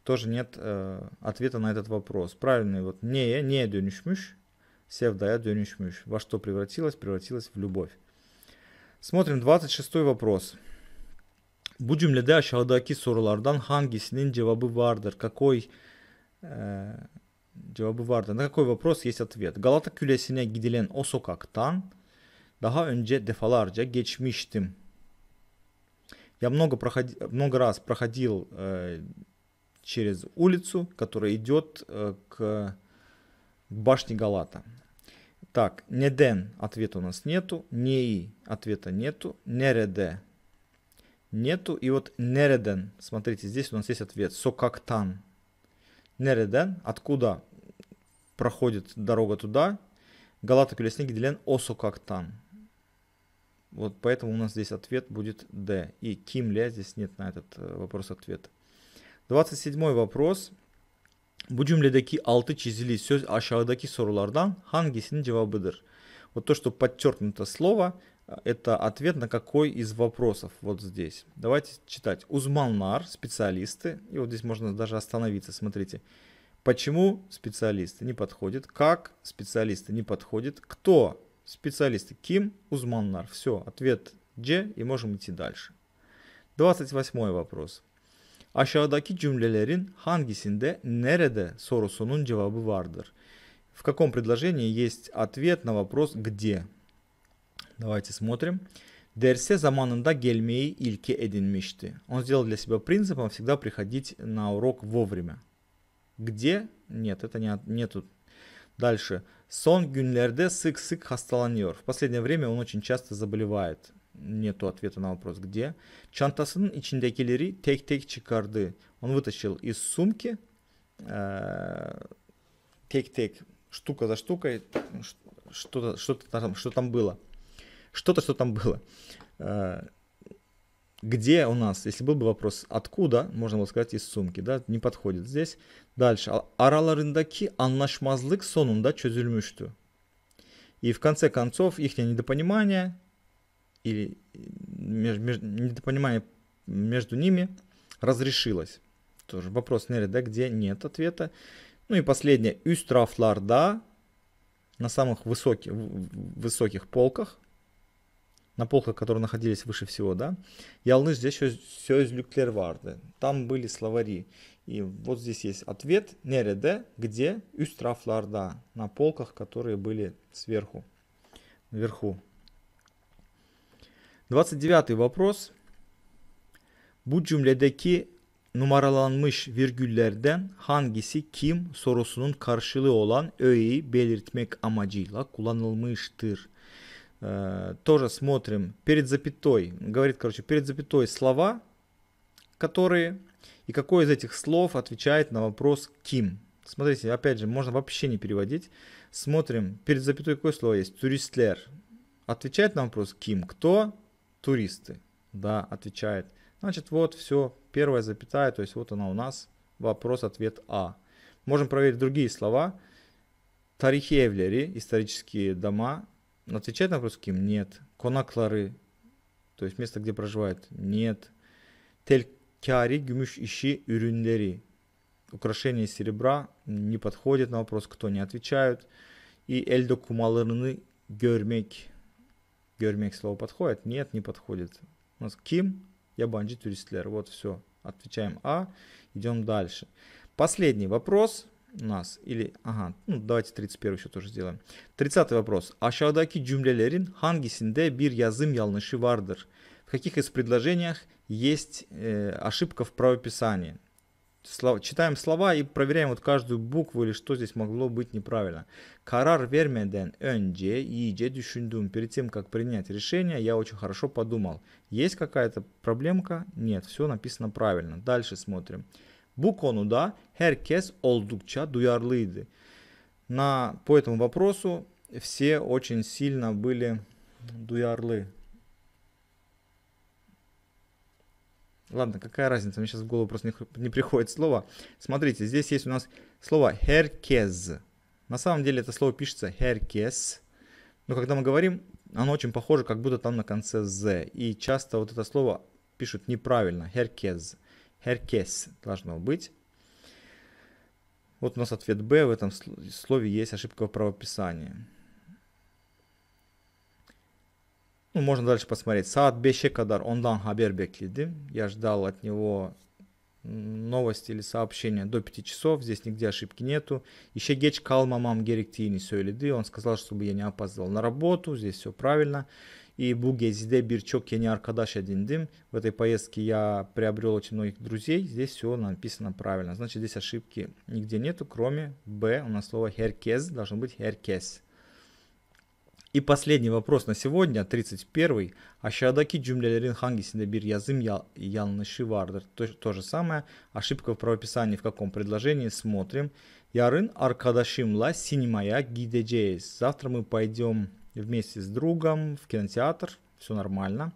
Speaker 1: Тоже нет э, ответа на этот вопрос. Правильный вот нее не дönüşmüş, севдая dönüşmüş. Во что превратилась? Превратилась в любовь. Смотрим 26 voпрос. Bu cümlede aşağıdaki sorulardan hangisinin cevabı vardır? Какой e, cevabı vardır? На какой вопрос есть ответ? Galata Kulesi'ne gidilen o sokaktan daha önce defalarca geçmiştim. Я много, проходи, много раз проходил э, через улицу, которая идет э, к башне Галата. Так, не ден ответа у нас нету, не и ответа нету, нереде нету. И вот нереден, смотрите, здесь у нас есть ответ, сокактан. Нереден, откуда проходит дорога туда, Галата Колесник делен осокактан. Вот поэтому у нас здесь ответ будет Д. И Кимля здесь нет на этот э, вопрос ответа. 27 вопрос. Bu cümledeki altı çizili söz aşağıdaki sorulardan hangisinin cevabıdır? Вот то, что подчеркнуто слово, это ответ на какой из вопросов вот здесь. Давайте читать. Узманнар, специалисты. И вот здесь можно даже остановиться, смотрите. Почему специалисты не подходят? Как специалисты не подходят? Кто специалисты? Ким Узманнар. Все, ответ Дже и можем идти дальше. 28 вопрос. Aşağıdaki cümlelerin hangisinde nerede sorusunun cevabı vardır? В каком предложении есть ответ на вопрос «где»? Давайте смотрим. Дерсе заманында гельмеи ильке edinmişti. Он сделал для себя принципом всегда приходить на урок вовремя. Где? Нет, это не, нету. Дальше. Сон гюнлерде сык сык хасталаньор. В последнее время он очень часто заболевает. Нету ответа на вопрос где. Çantasının içindekileri tek tek Чикарды Он вытащил из сумки tek э, tek штука за штукой что-то что-то там что там было. Что-то что там было. Э, где у нас, если был бы вопрос откуда, можно было сказать из сумки, да, не подходит здесь. Дальше. Араларындaki anlaşmazlık sonunda çözülmüştü. И в конце концов их недопонимание или меж, недопонимание между ними разрешилось. Тоже вопрос Нелли, да, где нет ответа. Ну и последнее. Юстрафларда на самых высоких, высоких полках, на полках, которые находились выше всего, да, Ялны здесь еще все из Люклерварды. Там были словари. И вот здесь есть ответ Нереде, где Юстрафларда, на полках, которые были сверху, вверху. 29 voпрос. Bu cümledeki numaralanmış virgüllerden hangisi kim sorusunun karşılığı olan öğeyi belirtmek amacıyla kullanılmıştır? Тоже смотрим. Перед запятой, говорит, короче, перед запятой слова, которые, и какое из этих слов отвечает на вопрос «ким». Смотрите, опять же, можно вообще не переводить. Смотрим, перед запятой какое слово есть? «Туристлер». Отвечает на вопрос «ким». Кто? туристы. Да, отвечает. Значит, вот все, первая запятая, то есть вот она у нас, вопрос-ответ А. Можем проверить другие слова. Тарихи исторические дома, отвечает на вопрос кем? Нет. Конаклары, то есть место, где проживает? Нет. Телькари, гümüş işi, ürünleri, украшения серебра, не подходит на вопрос, кто не отвечает И эльдокумаларını görmek, Görmek слово подходит? Нет, не подходит. У нас Ким, Ябанджи Туристлер. Вот все. Отвечаем А. Идем дальше. Последний вопрос у нас. Или, ага, ну давайте 31 еще тоже сделаем. 30 вопрос. Aşağıdaki cümlelerin hangisinde bir yazım yanlışı vardır? В каких из предложениях есть э, ошибка в правописании? слова, читаем слова и проверяем вот каждую букву или что здесь могло быть неправильно. Карар вермеден Энде iyice düşündüm. Перед тем, как принять решение, я очень хорошо подумал. Есть какая-то проблемка? Нет, все написано правильно. Дальше смотрим. Букону Да Херкес Олдукча Дуярлыды. На, по этому вопросу все очень сильно были дуярлы. Ладно, какая разница, мне сейчас в голову просто не, не приходит слово. Смотрите, здесь есть у нас слово «herkes». На самом деле это слово пишется «herkes», но когда мы говорим, оно очень похоже, как будто там на конце «з». И часто вот это слово пишут неправильно «herkes». «Herkes» должно быть. Вот у нас ответ «Б» в этом слове есть ошибка в правописании. Ну, можно дальше посмотреть. Saat Бешекадар kadar ondan Я ждал от него новости или сообщения до 5 часов. Здесь нигде ошибки нету. Еще Геч Калмамам gerektiğini söyledi. Он сказал, чтобы я не опаздывал на работу. Здесь все правильно. И bu gezide birçok yeni arkadaş edindim. В этой поездке я приобрел очень многих друзей. Здесь все написано правильно. Значит, здесь ошибки нигде нету, кроме Б. У нас слово Херкес должно быть Херкес. И последний вопрос на сегодня, 31-й. Aşağıdaki cümlelerin hangisinde bir yazım yanlışı vardır? То, то же самое. Ошибка в правописании в каком предложении? Смотрим. аркадашим arkadaşımla синимая gideceğiz. Завтра мы пойдем вместе с другом в кинотеатр. Все нормально.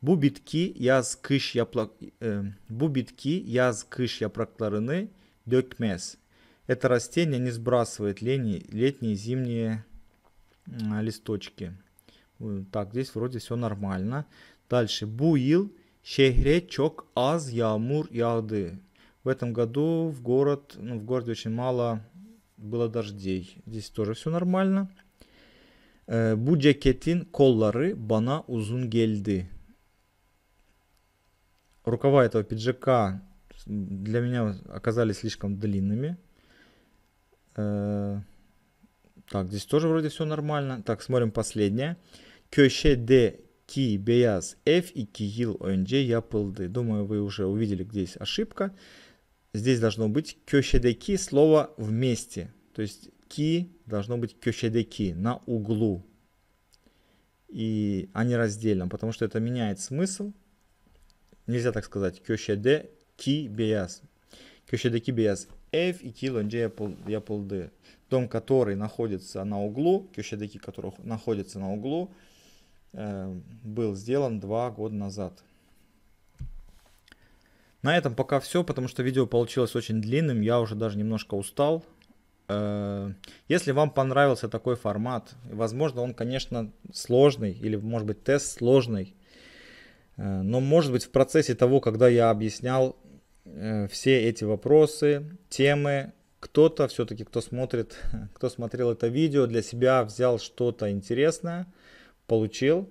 Speaker 1: бубитки яз кыш я yaplak e, bu bitki yaz kış yapraklarını dökmez. Это растение не сбрасывает лени, летние зимние Э, листочки. Э, так, здесь вроде все нормально. Дальше. Буил шехречок аз ямур яды. В этом году в город, ну, в городе очень мало было дождей. Здесь тоже все нормально. Bu ceketin kolları bana uzun Рукава этого пиджака для меня оказались слишком длинными. Э, так, здесь тоже вроде все нормально. Так, смотрим последнее. Кёще де ки беяз f и киил онж япылды. Думаю, вы уже увидели, где здесь ошибка. Здесь должно быть кёще де ки слово вместе. То есть ки должно быть кёще де ки на углу. И, а не раздельно, потому что это меняет смысл. Нельзя так сказать. Кёще де ки беяз. Кёще де ки беяз f и киил онж япылды дом, который находится на углу, кющедеки, который находится на углу, э, был сделан два года назад. На этом пока все, потому что видео получилось очень длинным, я уже даже немножко устал. Э, если вам понравился такой формат, возможно, он, конечно, сложный, или, может быть, тест сложный, э, но, может быть, в процессе того, когда я объяснял все эти вопросы, темы, кто-то все-таки, кто смотрит, кто смотрел это видео, для себя взял что-то интересное, получил.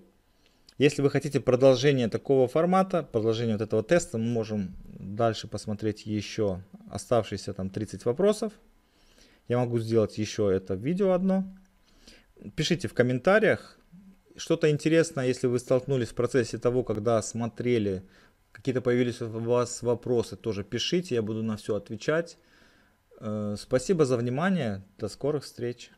Speaker 1: Если вы хотите продолжение такого формата, продолжение вот этого теста, мы можем дальше посмотреть еще оставшиеся там 30 вопросов. Я могу сделать еще это видео одно. Пишите в комментариях что-то интересное, если вы столкнулись в процессе того, когда смотрели, какие-то появились у вас вопросы, тоже пишите, я буду на все отвечать. Э, спасибо за внимание. До скорых встреч.